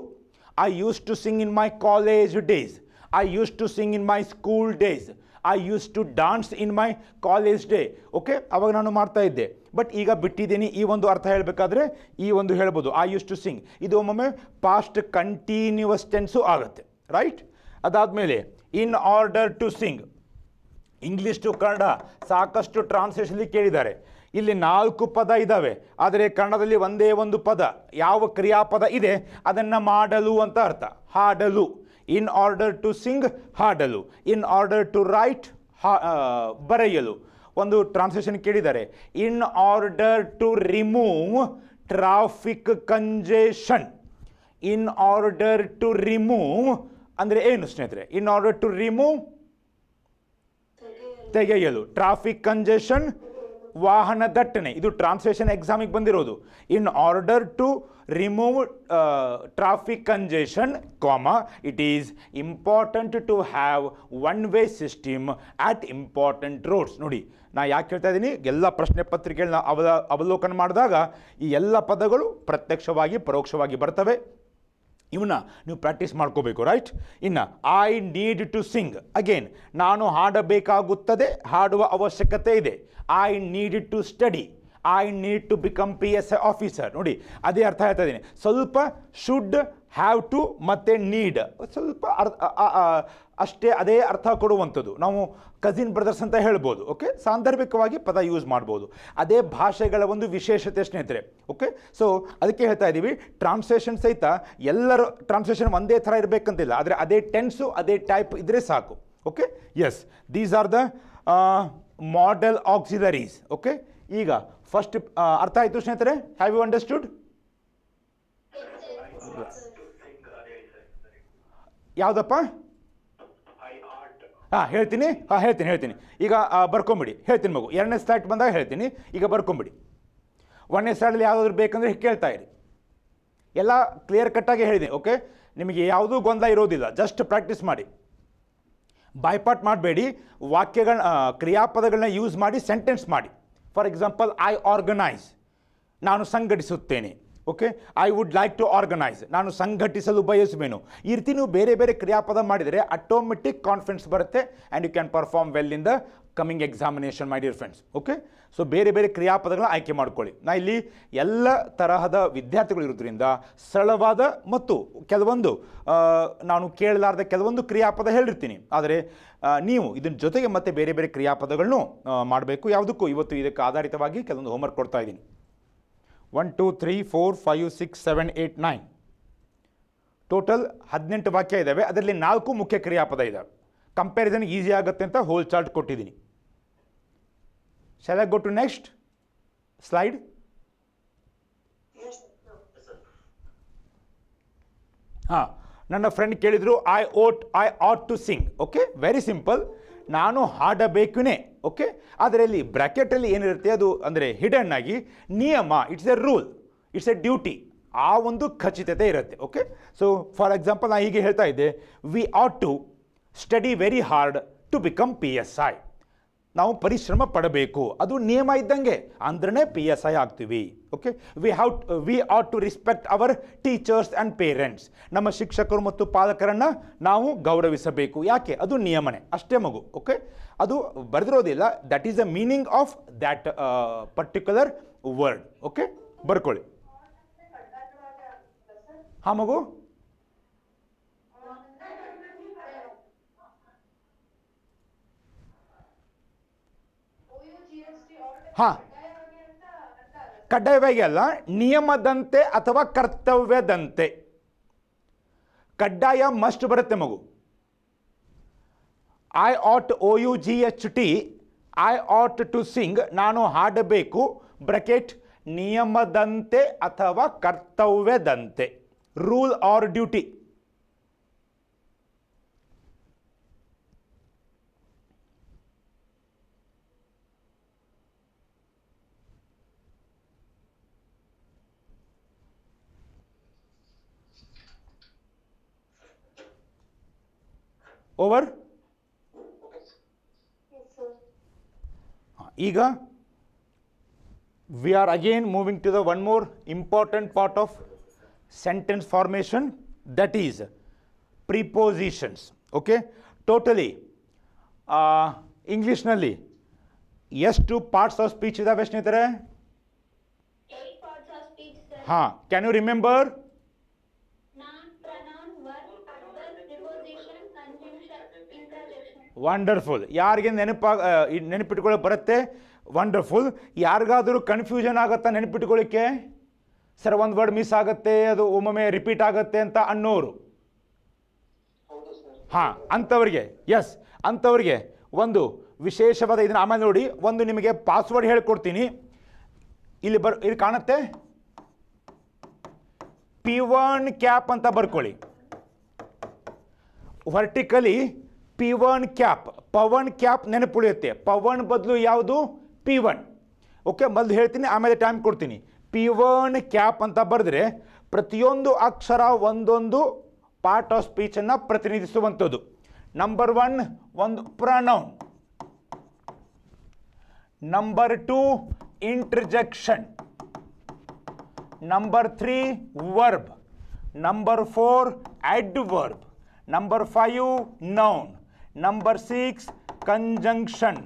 I use to sing in my college days I use to sing in my school days I use to dance in my college day okay ಅವಾಗ ನಾನು ಮಾಡ್ತಾ ಇದ್ದೆ ಬಟ್ ಈಗ ಬಿಟ್ಟಿದ್ದೀನಿ ಈ ಒಂದು ಅರ್ಥ ಹೇಳಬೇಕಾದ್ರೆ ಈ ಒಂದು ಹೇಳ್ಬೋದು ಐ ಯೂಸ್ ಟು ಸಿಂಗ್ ಇದು ಒಮ್ಮೊಮ್ಮೆ ಪಾಸ್ಟ್ ಕಂಟಿನ್ಯೂಸ್ ಟೆನ್ಸು ಆಗುತ್ತೆ ರೈಟ್ ಅದಾದಮೇಲೆ in order to sing English to Kannada ಸಾಕಷ್ಟು ಟ್ರಾನ್ಸ್ಲೇಷನ್ಲಿ ಕೇಳಿದ್ದಾರೆ ಇಲ್ಲಿ ನಾಲ್ಕು ಪದ ಇದ್ದಾವೆ ಆದರೆ ಕನ್ನಡದಲ್ಲಿ ಒಂದೇ ಒಂದು ಪದ ಯಾವ ಕ್ರಿಯಾಪದ ಇದೆ ಅದನ್ನು ಮಾಡಲು ಅಂತ ಅರ್ಥ ಹಾಡಲು ಇನ್ ಆರ್ಡರ್ ಟು ಸಿಂಗ್ ಹಾಡಲು ಇನ್ ಆರ್ಡರ್ ಟು ರೈಟ್ ಬರೆಯಲು ಒಂದು ಟ್ರಾನ್ಸ್ಲೇಷನ್ ಕೇಳಿದ್ದಾರೆ in order to remove traffic congestion in order to remove ಅಂದರೆ ಏನು ಸ್ನೇಹಿತರೆ ಇನ್ ಆರ್ಡರ್ ಟು ರಿಮೂವ್ ತೆಗೆಯಲು ಟ್ರಾಫಿಕ್ ಕಂಜೆಷನ್ ವಾಹನ ದಟ್ಟಣೆ ಇದು ಟ್ರಾನ್ಸ್ಲೇಷನ್ ಎಕ್ಸಾಮಿಗೆ ಬಂದಿರೋದು in order to remove uh, traffic congestion, comma, it is important to have one-way system at important roads. ನೋಡಿ ನಾ ಯಾಕೆ ಹೇಳ್ತಾ ಇದ್ದೀನಿ ಎಲ್ಲ ಪ್ರಶ್ನೆ ಪತ್ರಿಕೆಗಳನ್ನ ಅವಲ ಅವಲೋಕನ ಮಾಡಿದಾಗ ಈ ಎಲ್ಲ ಪದಗಳು ಪ್ರತ್ಯಕ್ಷವಾಗಿ ಪರೋಕ್ಷವಾಗಿ ಬರ್ತವೆ ಇವನ್ನ ನೀವು ಪ್ರಾಕ್ಟೀಸ್ ಮಾಡ್ಕೋಬೇಕು ರೈಟ್ ಇನ್ನು I need to sing again ನಾನು ಹಾಡಬೇಕಾಗುತ್ತದೆ ಹಾಡುವ ಅವಶ್ಯಕತೆ ಇದೆ I need to study I need to become P S A officer ನೋಡಿ ಅದೇ ಅರ್ಥ ಹೇಳ್ತಾ ಇದ್ದೀನಿ ಸ್ವಲ್ಪ ಶುಡ್ ಹ್ಯಾವ್ ಟು ಮತ್ತು ನೀಡ್ ಸ್ವಲ್ಪ ಅರ್ಥ ಅಷ್ಟೇ ಅದೇ ಅರ್ಥ ಕೊಡುವಂಥದ್ದು ನಾವು ಕಸಿನ್ ಬ್ರದರ್ಸ್ ಅಂತ ಹೇಳ್ಬೋದು ಓಕೆ ಸಾಂದರ್ಭಿಕವಾಗಿ ಪದ ಯೂಸ್ ಮಾಡ್ಬೋದು ಅದೇ ಭಾಷೆಗಳ ಒಂದು ವಿಶೇಷತೆ ಸ್ನೇಹಿತರೆ ಓಕೆ ಸೊ ಅದಕ್ಕೆ ಹೇಳ್ತಾ ಇದ್ದೀವಿ ಟ್ರಾನ್ಸ್ಲೇಷನ್ ಸಹಿತ ಎಲ್ಲರೂ ಟ್ರಾನ್ಸ್ಲೇಷನ್ ಒಂದೇ ಥರ ಇರಬೇಕಂತಿಲ್ಲ ಆದರೆ ಅದೇ ಟೆನ್ಸು ಅದೇ ಟೈಪ್ ಇದ್ದರೆ ಸಾಕು okay yes these are the model auxiliaries okay ಈಗ ಫಸ್ಟ್ ಅರ್ಥ ಆಯಿತು ಸ್ನೇಹಿತರೆ ಹ್ಯಾವ್ ಯು ಅಂಡರ್ಸ್ಟುಡ್ ಯಾವುದಪ್ಪ ಹಾಂ ಹೇಳ್ತೀನಿ ಹಾಂ ಹೇಳ್ತೀನಿ ಹೇಳ್ತೀನಿ ಈಗ ಬರ್ಕೊಂಬಿಡಿ ಹೇಳ್ತೀನಿ ಮಗು ಎರಡನೇ ಸ್ಟಾರ್ಟ್ ಬಂದಾಗ ಹೇಳ್ತೀನಿ ಈಗ ಬರ್ಕೊಂಬಿಡಿ ಒಂದನೇ ಸ್ಲಾಟಲ್ಲಿ ಯಾವುದಾದ್ರು ಬೇಕಂದರೆ ಕೇಳ್ತಾ ಇರಿ ಎಲ್ಲ ಕ್ಲಿಯರ್ ಕಟ್ಟಾಗಿ ಹೇಳಿದೆ ಓಕೆ ನಿಮಗೆ ಯಾವುದೂ ಗೊಂದಲ ಇರೋದಿಲ್ಲ ಜಸ್ಟ್ ಪ್ರಾಕ್ಟೀಸ್ ಮಾಡಿ ಬೈಪಾಟ್ ಮಾಡಬೇಡಿ ವಾಕ್ಯಗಳ ಕ್ರಿಯಾಪದಗಳನ್ನ ಯೂಸ್ ಮಾಡಿ ಸೆಂಟೆನ್ಸ್ ಮಾಡಿ ಫಾರ್ ಎಕ್ಸಾಂಪಲ್ ಐ ಆರ್ಗನೈಸ್ ನಾನು ಸಂಘಟಿಸುತ್ತೇನೆ okay I would like to organize ನಾನು ಸಂಘಟಿಸಲು ಬಯಸುವೆನು ಈ ರೀತಿ ನೀವು ಬೇರೆ ಬೇರೆ ಕ್ರಿಯಾಪದ ಮಾಡಿದರೆ ಆಟೋಮೆಟಿಕ್ ಕಾನ್ಫಿಡೆನ್ಸ್ ಬರುತ್ತೆ and you can perform well in the coming examination my dear friends okay so ಬೇರೆ ಬೇರೆ ಕ್ರಿಯಾಪದಗಳನ್ನ ಆಯ್ಕೆ ಮಾಡ್ಕೊಳ್ಳಿ ನಾ ಇಲ್ಲಿ ಎಲ್ಲ ತರಹದ ವಿದ್ಯಾರ್ಥಿಗಳು ಇರೋದ್ರಿಂದ ಸರಳವಾದ ಮತ್ತು ಕೆಲವೊಂದು ನಾನು ಕೇಳಲಾರದ ಕೆಲವೊಂದು ಕ್ರಿಯಾಪದ ಹೇಳಿರ್ತೀನಿ ಆದರೆ ನೀವು ಇದನ್ನ ಜೊತೆಗೆ ಮತ್ತೆ ಬೇರೆ ಬೇರೆ ಕ್ರಿಯಾಪದಗಳನ್ನು ಮಾಡಬೇಕು ಯಾವುದಕ್ಕೂ ಇವತ್ತು ಇದಕ್ಕೆ ಆಧಾರಿತವಾಗಿ ಕೆಲವೊಂದು ಹೋಮ್ವರ್ಕ್ ಕೊಡ್ತಾ ಇದ್ದೀನಿ one two three four five six seven eight nine total ಹದಿನೆಂಟು ವಾಕ್ಯ ಇದ್ದಾವೆ ಅದರಲ್ಲಿ ನಾಲ್ಕು ಮುಖ್ಯ ಕ್ರಿಯಾಪದ ಇದ್ದಾವೆ ಕಂಪ್ಯಾರಿಸನ್ ಈಸಿ ಆಗುತ್ತೆ ಅಂತ ಹೋಲ್ ಚಾರ್ಟ್ ಕೊಟ್ಟಿದ್ದೀನಿ Shall I go to next slide? ಹಾಂ ನನ್ನ ಫ್ರೆಂಡ್ ಕೇಳಿದರು I ought I ought to sing okay very simple ನಾನು ಹಾಡಬೇಕೇ ಓಕೆ ಅದರಲ್ಲಿ ಬ್ರ್ಯಾಕೆಟಲ್ಲಿ ಏನಿರುತ್ತೆ ಅದು ಅಂದರೆ ಹಿಡನ್ ಆಗಿ ನಿಯಮ it's a rule it's a duty ಆ ಒಂದು ಖಚಿತತೆ ಇರುತ್ತೆ ಓಕೆ ಸೊ ಫಾರ್ ಎಕ್ಸಾಂಪಲ್ ನಾನು ಹೀಗೆ ಹೇಳ್ತಾ ಇದ್ದೆ we ought to study very hard to become P S I ನಾವು ಪರಿಶ್ರಮ ಪಡಬೇಕು ಅದು ನಿಯಮ ಇದ್ದಂಗೆ ಅಂದ್ರೆ ಪಿ ಎಸ್ ಐ ಆಗ್ತೀವಿ okay we have we ought to respect our teachers and parents ನಮ್ಮ ಶಿಕ್ಷಕರು ಮತ್ತು ಪಾಲಕರನ್ನು ನಾವು ಗೌರವಿಸಬೇಕು ಯಾಕೆ ಅದು ನಿಯಮನೆ ಅಷ್ಟೇ ಮಗು ಓಕೆ ಅದು ಬರೆದಿರೋದಿಲ್ಲ that is the meaning of that particular word okay ಬರ್ಕೊಳ್ಳಿ ಹಾಂ ಮಗು ಹಾಂ ಕಡ್ಡಾಯವಾಗಿ ಅಲ್ಲ ನಿಯಮದಂತೆ ಅಥವಾ ಕರ್ತವ್ಯದಂತೆ ಕಡ್ಡಾಯ ಮಸ್ಟ್ ಬರುತ್ತೆ ಮಗು I ought O U G H T I ought to sing ನಾನು ಹಾಡಬೇಕು ಬ್ರಕೆಟ್ ನಿಯಮದಂತೆ ಅಥವಾ ಕರ್ತವ್ಯದಂತೆ ರೂಲ್ ಆರ್ ಡ್ಯೂಟಿ Over? ಈಗ we are again moving to the one more important part of sentence formation that is prepositions okay totally uh, english ನಲ್ಲಿ ಎಷ್ಟು parts of speech ಇದಾವೆ ಸ್ನೇಹಿತರೆ ಹಾ Can you remember? ವಂಡರ್ಫುಲ್ ಯಾರಿಗೆ ನೆನಪಾಗ ನೆನಪಿಟ್ಕೊಳ್ಳೋಕೆ ಬರುತ್ತೆ wonderful ಯಾರಿಗಾದರೂ confusion ಆಗುತ್ತಾ ನೆನಪಿಟ್ಕೊಳ್ಳಿಕ್ಕೆ ಸರ್ ಒಂದು ವರ್ಡ್ ಮಿಸ್ ಆಗುತ್ತೆ ಅದು ಒಮ್ಮೊಮ್ಮೆ ರಿಪೀಟ್ ಆಗುತ್ತೆ ಅಂತ ಅನ್ನೋರು ಹಾಂ ಅಂಥವ್ರಿಗೆ ಎಸ್ ಅಂಥವ್ರಿಗೆ ಒಂದು ವಿಶೇಷವಾದ ಇದನ್ನು ಆಮೇಲೆ ನೋಡಿ ಒಂದು ನಿಮಗೆ ಪಾಸ್ವರ್ಡ್ ಹೇಳ್ಕೊಡ್ತೀನಿ ಇಲ್ಲಿ ಬರ್ ಇಲ್ಲಿ ಕಾಣುತ್ತೆ ಪಿ ಒನ್ ಕ್ಯಾಪ್ ಅಂತ ಬರ್ಕೊಳ್ಳಿ vertically P one cap Pavan cap ನೆನಪುಳಿಯುತ್ತೆ ಪವನ್ ಬದಲು ಯಾವುದು ಪಿವನ್ ಓಕೆ ಮೊದಲು ಹೇಳ್ತೀನಿ ಆಮೇಲೆ ಟೈಮ್ ಕೊಡ್ತೀನಿ ಪಿವನ್ ಕ್ಯಾಪ್ ಅಂತ ಬರೆದ್ರೆ ಪ್ರತಿಯೊಂದು ಅಕ್ಷರ ಒಂದೊಂದು ಪಾರ್ಟ್ ಆಫ್ ಸ್ಪೀಚನ್ನು ಪ್ರತಿನಿಧಿಸುವಂಥದ್ದು ನಂಬರ್ ಒನ್ ಒಂದು pronoun number two interjection number three verb number four verb number five noun number six conjunction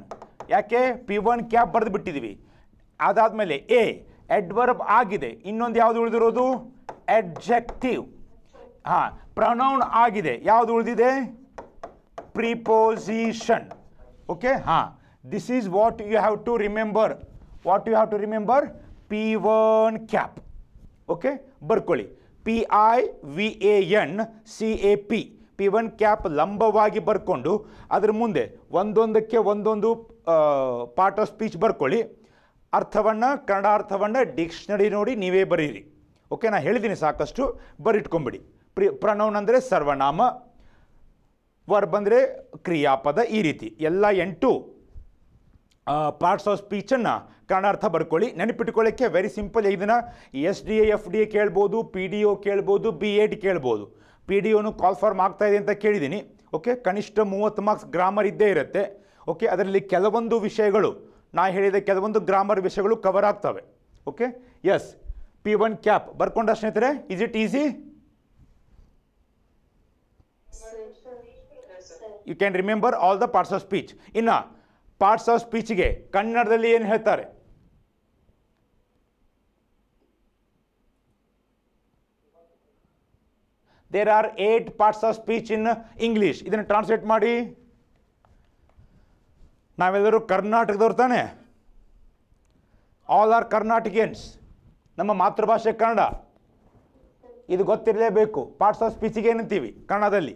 ಯಾಕೆ ಪಿ ಒನ್ ಕ್ಯಾಪ್ ಬರೆದು ಬಿಟ್ಟಿದ್ದೀವಿ ಅದಾದಮೇಲೆ ಎ ಎಡ್ವರ್ಬ್ ಆಗಿದೆ ಇನ್ನೊಂದು ಯಾವುದು ಉಳಿದಿರೋದು ಎಡ್ಜೆಕ್ಟಿವ್ ಹಾಂ ಪ್ರೊನೌನ್ ಆಗಿದೆ ಯಾವುದು ಉಳಿದಿದೆ ಪ್ರಿಪೋಸಿಷನ್ ಓಕೆ ಹಾಂ this is what you have to remember what you have to remember P one cap okay ಬರ್ಕೊಳ್ಳಿ P I V N C A P P one cap ಲಂಬವಾಗಿ ಬರ್ಕೊಂಡು ಅದ್ರ ಮುಂದೆ ಒಂದೊಂದಕ್ಕೆ ಒಂದೊಂದು ಪಾರ್ಟ್ ಆಫ್ ಸ್ಪೀಚ್ ಬರ್ಕೊಳ್ಳಿ ಅರ್ಥವನ್ನು ಕನ್ನಡ ಅರ್ಥವನ್ನು ಡಿಕ್ಷನರಿ ನೋಡಿ ನೀವೇ ಬರೀರಿ ಓಕೆ ನಾನು ಹೇಳಿದ್ದೀನಿ ಸಾಕಷ್ಟು ಬರಿಟ್ಕೊಂಬಿಡಿ ಪ್ರಿ ಪ್ರನೌನ್ ಅಂದರೆ ಸರ್ವನಾಮ ವರ್ಬ್ ಅಂದರೆ ಕ್ರಿಯಾಪದ ಈ ರೀತಿ ಎಲ್ಲ ಎಂಟು ಪಾರ್ಟ್ಸ್ ಆಫ್ ಸ್ಪೀಚನ್ನು ಕನ್ನಡಾರ್ಥ ಬರ್ಕೊಳ್ಳಿ ನೆನಪಿಟ್ಕೊಳ್ಳೋಕ್ಕೆ ವೆರಿ ಸಿಂಪಲ್ ಇದನ್ನು S D A F D A ಕೇಳ್ಬೋದು ಪಿ ಡಿ ಒ ಕೇಳ್ಬೋದು ಬಿ ಎಡ್ ಕೇಳ್ಬೋದು ಪಿ ಡಿ ಒನು ಕಾಲ್ ಫಾರ್ಮ್ ಇದೆ ಅಂತ ಕೇಳಿದ್ದೀನಿ ಓಕೆ ಕನಿಷ್ಠ ಮೂವತ್ತು ಮಾರ್ಕ್ಸ್ ಗ್ರಾಮರ್ ಇದ್ದೇ ಇರುತ್ತೆ ಓಕೆ ಅದರಲ್ಲಿ ಕೆಲವೊಂದು ವಿಷಯಗಳು ನಾ ಹೇಳಿದ ಕೆಲವೊಂದು ಗ್ರಾಮರ್ ವಿಷಯಗಳು ಕವರ್ ಆಗ್ತವೆ okay yes P one cap ಬರ್ಕೊಂಡ ಸ್ನೇಹಿತರೆ is it easy you can remember all the parts of speech ಇನ್ನು ಪಾರ್ಟ್ಸ್ ಆಫ್ ಸ್ಪೀಚ್ಗೆ ಕನ್ನಡದಲ್ಲಿ ಏನು ಹೇಳ್ತಾರೆ there are eight parts of speech in English ಇದನ್ನು ಟ್ರಾನ್ಸ್ಲೇಟ್ ಮಾಡಿ ನಾವೆಲ್ಲರೂ ಕರ್ನಾಟಕದವ್ರು ತಾನೆ ಆಲ್ ಆರ್ ಕರ್ನಾಟಕಿಯನ್ಸ್ ನಮ್ಮ ಮಾತೃಭಾಷೆ ಕನ್ನಡ ಇದು ಗೊತ್ತಿರಲೇಬೇಕು ಪಾರ್ಟ್ಸ್ ಆಫ್ ಸ್ಪೀಚಿಗೆ ಏನಂತೀವಿ ಕನ್ನಡದಲ್ಲಿ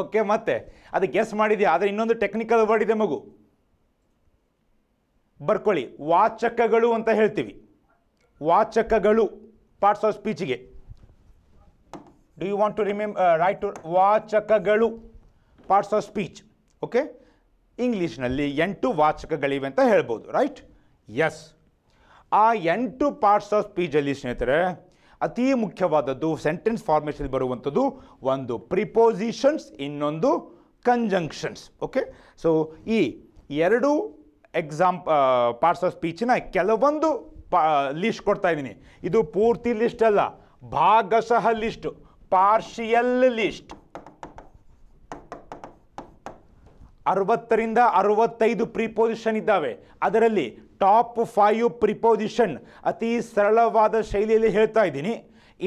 ಓಕೆ ಮತ್ತೆ ಅದು ಗೆಸ್ ಮಾಡಿದೆಯಾ ಆದರೆ ಇನ್ನೊಂದು ಟೆಕ್ನಿಕಲ್ ವರ್ಡ್ ಇದೆ ಮಗು ಬರ್ಕೊಳ್ಳಿ ವಾಚಕಗಳು ಅಂತ ಹೇಳ್ತೀವಿ ವಾಚಕಗಳು ಪಾರ್ಟ್ಸ್ ಆಫ್ ಸ್ಪೀಚಿಗೆ do you want to remember right to ವಾಚಕಗಳು ಪಾರ್ಟ್ಸ್ ಆಫ್ ಸ್ಪೀಚ್ ಓಕೆ ಇಂಗ್ಲೀಷ್ನಲ್ಲಿ ಎಂಟು ವಾಚಕಗಳಿವೆ ಅಂತ ಹೇಳ್ಬೋದು ರೈಟ್ ಎಸ್ ಆ ಎಂಟು ಪಾರ್ಟ್ಸ್ ಆಫ್ ಸ್ಪೀಚಲ್ಲಿ ಸ್ನೇಹಿತರೆ ಅತಿ ಮುಖ್ಯವಾದದ್ದು ಸೆಂಟೆನ್ಸ್ ಫಾರ್ಮೇಷನ್ ಬರುವಂಥದ್ದು ಒಂದು ಪ್ರಿಪೋಸಿಷನ್ಸ್ ಇನ್ನೊಂದು ಕಂಜಂಕ್ಷನ್ಸ್ ಓಕೆ ಸೊ ಈ ಎರಡು ಎಕ್ಸಾಂಪ್ ಪಾರ್ಟ್ಸ್ ಆಫ್ ಸ್ಪೀಚಿನ ಕೆಲವೊಂದು ಲಿಸ್ಟ್ ಕೊಡ್ತಾ ಇದ್ದೀನಿ ಇದು ಪೂರ್ತಿ ಲಿಸ್ಟ್ ಅಲ್ಲ ಭಾಗಶಃ ಲಿಸ್ಟ್ ಪಾರ್ಷಿಯಲ್ ಲಿಸ್ಟ್ ಅರವತ್ತರಿಂದ ಅರವತ್ತೈದು ಪ್ರಿಪೋಸಿಷನ್ ಇದ್ದಾವೆ ಅದರಲ್ಲಿ ಟಾಪ್ ಫೈವ್ ಪ್ರಿಪೋಸಿಷನ್ ಅತಿ ಸರಳವಾದ ಶೈಲಿಯಲ್ಲಿ ಹೇಳ್ತಾ ಇದ್ದೀನಿ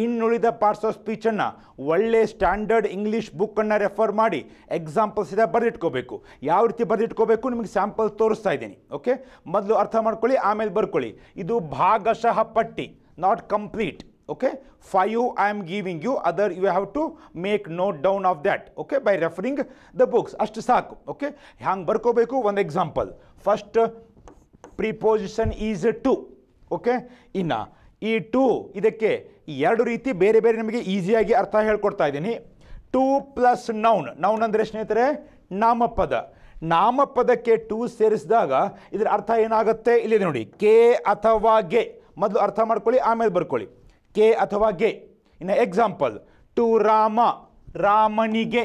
ಇನ್ನುಳಿದ ಪಾರ್ಟ್ಸ್ ಆಫ್ ಸ್ಪೀಚನ್ನು ಒಳ್ಳೆ ಸ್ಟ್ಯಾಂಡರ್ಡ್ ಇಂಗ್ಲೀಷ್ ಬುಕ್ಕನ್ನು ರೆಫರ್ ಮಾಡಿ ಎಕ್ಸಾಂಪಲ್ಸ್ ಇದೆ ಬರೆದಿಟ್ಕೋಬೇಕು ಯಾವ ರೀತಿ ಬರೆದಿಟ್ಕೋಬೇಕು ನಿಮಗೆ ಸ್ಯಾಂಪಲ್ ತೋರಿಸ್ತಾ ಇದ್ದೀನಿ ಓಕೆ ಮೊದಲು ಅರ್ಥ ಮಾಡ್ಕೊಳ್ಳಿ ಆಮೇಲೆ ಬರ್ಕೊಳ್ಳಿ ಇದು ಭಾಗಶಃ ಪಟ್ಟಿ not complete okay five I am giving you other you have to make note down of that okay by referring the books ಅಷ್ಟು ಸಾಕು ಓಕೆ ಹ್ಯಾಂಗೆ ಬರ್ಕೋಬೇಕು ಒಂದು example first preposition is to okay ಇನ್ನು ಈ ಟು ಇದಕ್ಕೆ ಎರಡು ರೀತಿ ಬೇರೆ ಬೇರೆ ನಿಮಗೆ ಈಸಿಯಾಗಿ ಅರ್ಥ ಹೇಳ್ಕೊಡ್ತಾ ಇದ್ದೀನಿ ಟೂ ಪ್ಲಸ್ ನೌನ್ ನೌನ್ ಅಂದರೆ ಸ್ನೇಹಿತರೆ ನಾಮಪದ ನಾಮಪದಕ್ಕೆ ಟೂ ಸೇರಿಸಿದಾಗ ಇದರ ಅರ್ಥ ಏನಾಗುತ್ತೆ ಇಲ್ಲಿದೆ ನೋಡಿ ಕೆ ಅಥವಾ ಗೆ ಮೊದಲು ಅರ್ಥ ಮಾಡ್ಕೊಳ್ಳಿ ಆಮೇಲೆ ಬರ್ಕೊಳ್ಳಿ ಕೆ ಅಥವಾ ಗೆ ಇನ್ನು ಎಕ್ಸಾಂಪಲ್ ಟು ರಾಮ ರಾಮನಿಗೆ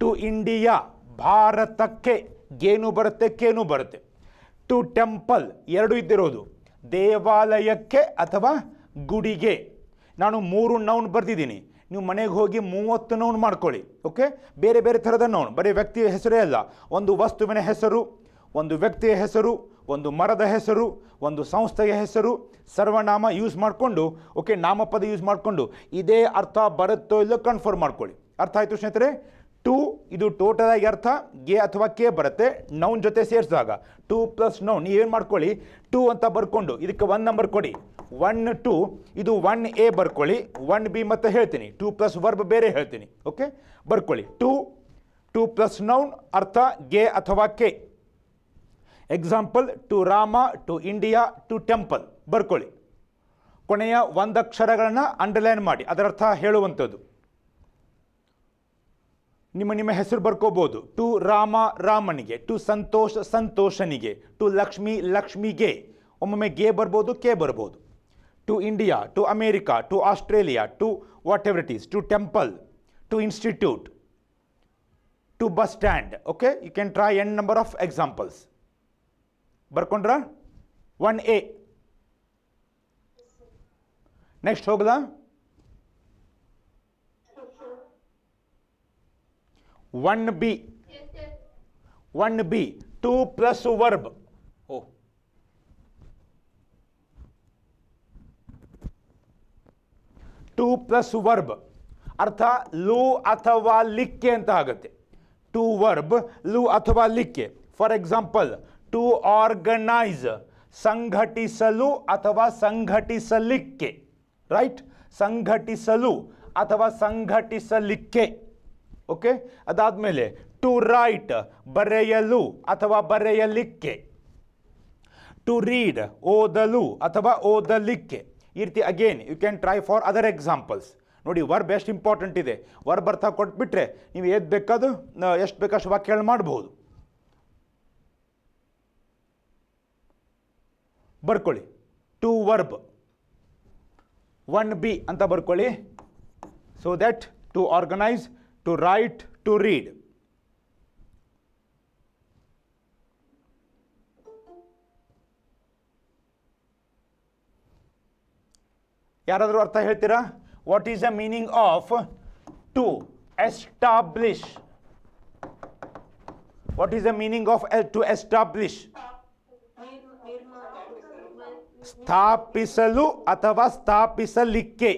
ಟು ಇಂಡಿಯಾ ಭಾರತಕ್ಕೆ ಗೇನು ಬರುತ್ತೆ ಕೇನು ಬರುತ್ತೆ ಟು ಟೆಂಪಲ್ ಎರಡು ಇದ್ದಿರೋದು ದೇವಾಲಯಕ್ಕೆ ಅಥವಾ ಗುಡಿಗೆ ನಾನು ಮೂರು ನೌನ್ ಬರೆದಿದ್ದೀನಿ ನೀವು ಮನೆಗೆ ಹೋಗಿ ಮೂವತ್ತು ನೌನ್ ಮಾಡ್ಕೊಳ್ಳಿ ಓಕೆ ಬೇರೆ ಬೇರೆ ಥರದ ನೌನ್ ಬರೀ ವ್ಯಕ್ತಿಯ ಹೆಸರೇ ಅಲ್ಲ ಒಂದು ವಸ್ತುವಿನ ಹೆಸರು ಒಂದು ವ್ಯಕ್ತಿಯ ಹೆಸರು ಒಂದು ಮರದ ಹೆಸರು ಒಂದು ಸಂಸ್ಥೆಯ ಹೆಸರು ಸರ್ವನಾಮ ಯೂಸ್ ಮಾಡಿಕೊಂಡು ಓಕೆ ನಾಮಪದ ಯೂಸ್ ಮಾಡಿಕೊಂಡು ಇದೇ ಅರ್ಥ ಬರುತ್ತೋ ಇಲ್ಲೋ ಕನ್ಫರ್ಮ್ ಮಾಡ್ಕೊಳ್ಳಿ ಅರ್ಥ ಆಯಿತು ಸ್ನೇಹಿತರೆ ಟು ಇದು ಟೋಟಲ್ ಆಗಿ ಅರ್ಥ ಗೆ ಅಥವಾ ಕೆ ಬರುತ್ತೆ ನೌನ್ ಜೊತೆ ಸೇರಿಸಿದಾಗ ಟು ಪ್ಲಸ್ ನೌನ್ ಏನು ಮಾಡ್ಕೊಳ್ಳಿ ಟು ಅಂತ ಬರ್ಕೊಂಡು ಇದಕ್ಕೆ ಒನ್ ನಂಬರ್ ಕೊಡಿ ಒನ್ ಟು ಇದು ಒನ್ ಎ ಬರ್ಕೊಳ್ಳಿ ಒನ್ ಬಿ ಮತ್ತು ಹೇಳ್ತೀನಿ ಟು ಪ್ಲಸ್ ವರ್ಬ್ ಬೇರೆ ಹೇಳ್ತೀನಿ ಓಕೆ ಬರ್ಕೊಳ್ಳಿ ಟು ಟು ಪ್ಲಸ್ ನೌನ್ ಅರ್ಥ ಗೆ ಅಥವಾ ಕೆ example to Rama to India to temple ಬರ್ಕೊಳ್ಳಿ ಕೊನೆಯ ಒಂದಕ್ಷರಗಳನ್ನು ಅಂಡರ್ಲೈನ್ ಮಾಡಿ ಅದರರ್ಥ ಹೇಳುವಂಥದ್ದು నిమ నిమ ಹೆಸರು బర్కొబొదు టు రామ రామణనిగే టు సంతోష సంతోషనిగే టు లక్ష్మి లక్ష్మిగే ఉమ్మే గే బర్బోదు కే బర్బోదు to India to America to Australia to whatever it's to temple to institute to bus stand okay you can try n number of examples బర్కొండ్రా 1 ఎ నెక్స్ట్ హోగల one B one B to plus verb हो to plus verb अर्थ लू अथवा लिखे अंत आगते to verb लू अथवा लिखे फॉर एग्जांपल टू ऑर्गनाइज संघटिसलु अथवा संघटिसलिके राइट संघटिसलु अथवा संघटिसलिके ಓಕೆ ಮೇಲೆ ಟು ರೈಟ್ ಬರೆಯಲು ಅಥವಾ ಬರೆಯಲಿಕ್ಕೆ ಟು ರೀಡ್ ಓದಲು ಅಥವಾ ಓದಲಿಕ್ಕೆ ಈ ರೀತಿ again you can try for other examples ನೋಡಿ ವರ್ಬ್ ಎಷ್ಟು ಇಂಪಾರ್ಟೆಂಟ್ ಇದೆ ವರ್ಬ್ ಅರ್ಥ ಕೊಟ್ಬಿಟ್ರೆ ನೀವು ಏದು ಬೇಕಾದ್ರು ಎಷ್ಟು ಬೇಕಷ್ಟು ವಾಕ್ಯಗಳು ಮಾಡ್ಬೋದು ಬರ್ಕೊಳ್ಳಿ ಟು ವರ್ಬ್ ಒನ್ ಬಿ ಅಂತ ಬರ್ಕೊಳ್ಳಿ so that to organize to write, to read. ಯಾರಾದರೂ ಅರ್ಥ ಹೇಳ್ತೀರಾ what is a meaning of to establish what is a meaning of to establish ಸ್ಥಾಪಿಸಲು ಅಥವಾ ಸ್ಥಾಪಿಸಲಿಕ್ಕೆ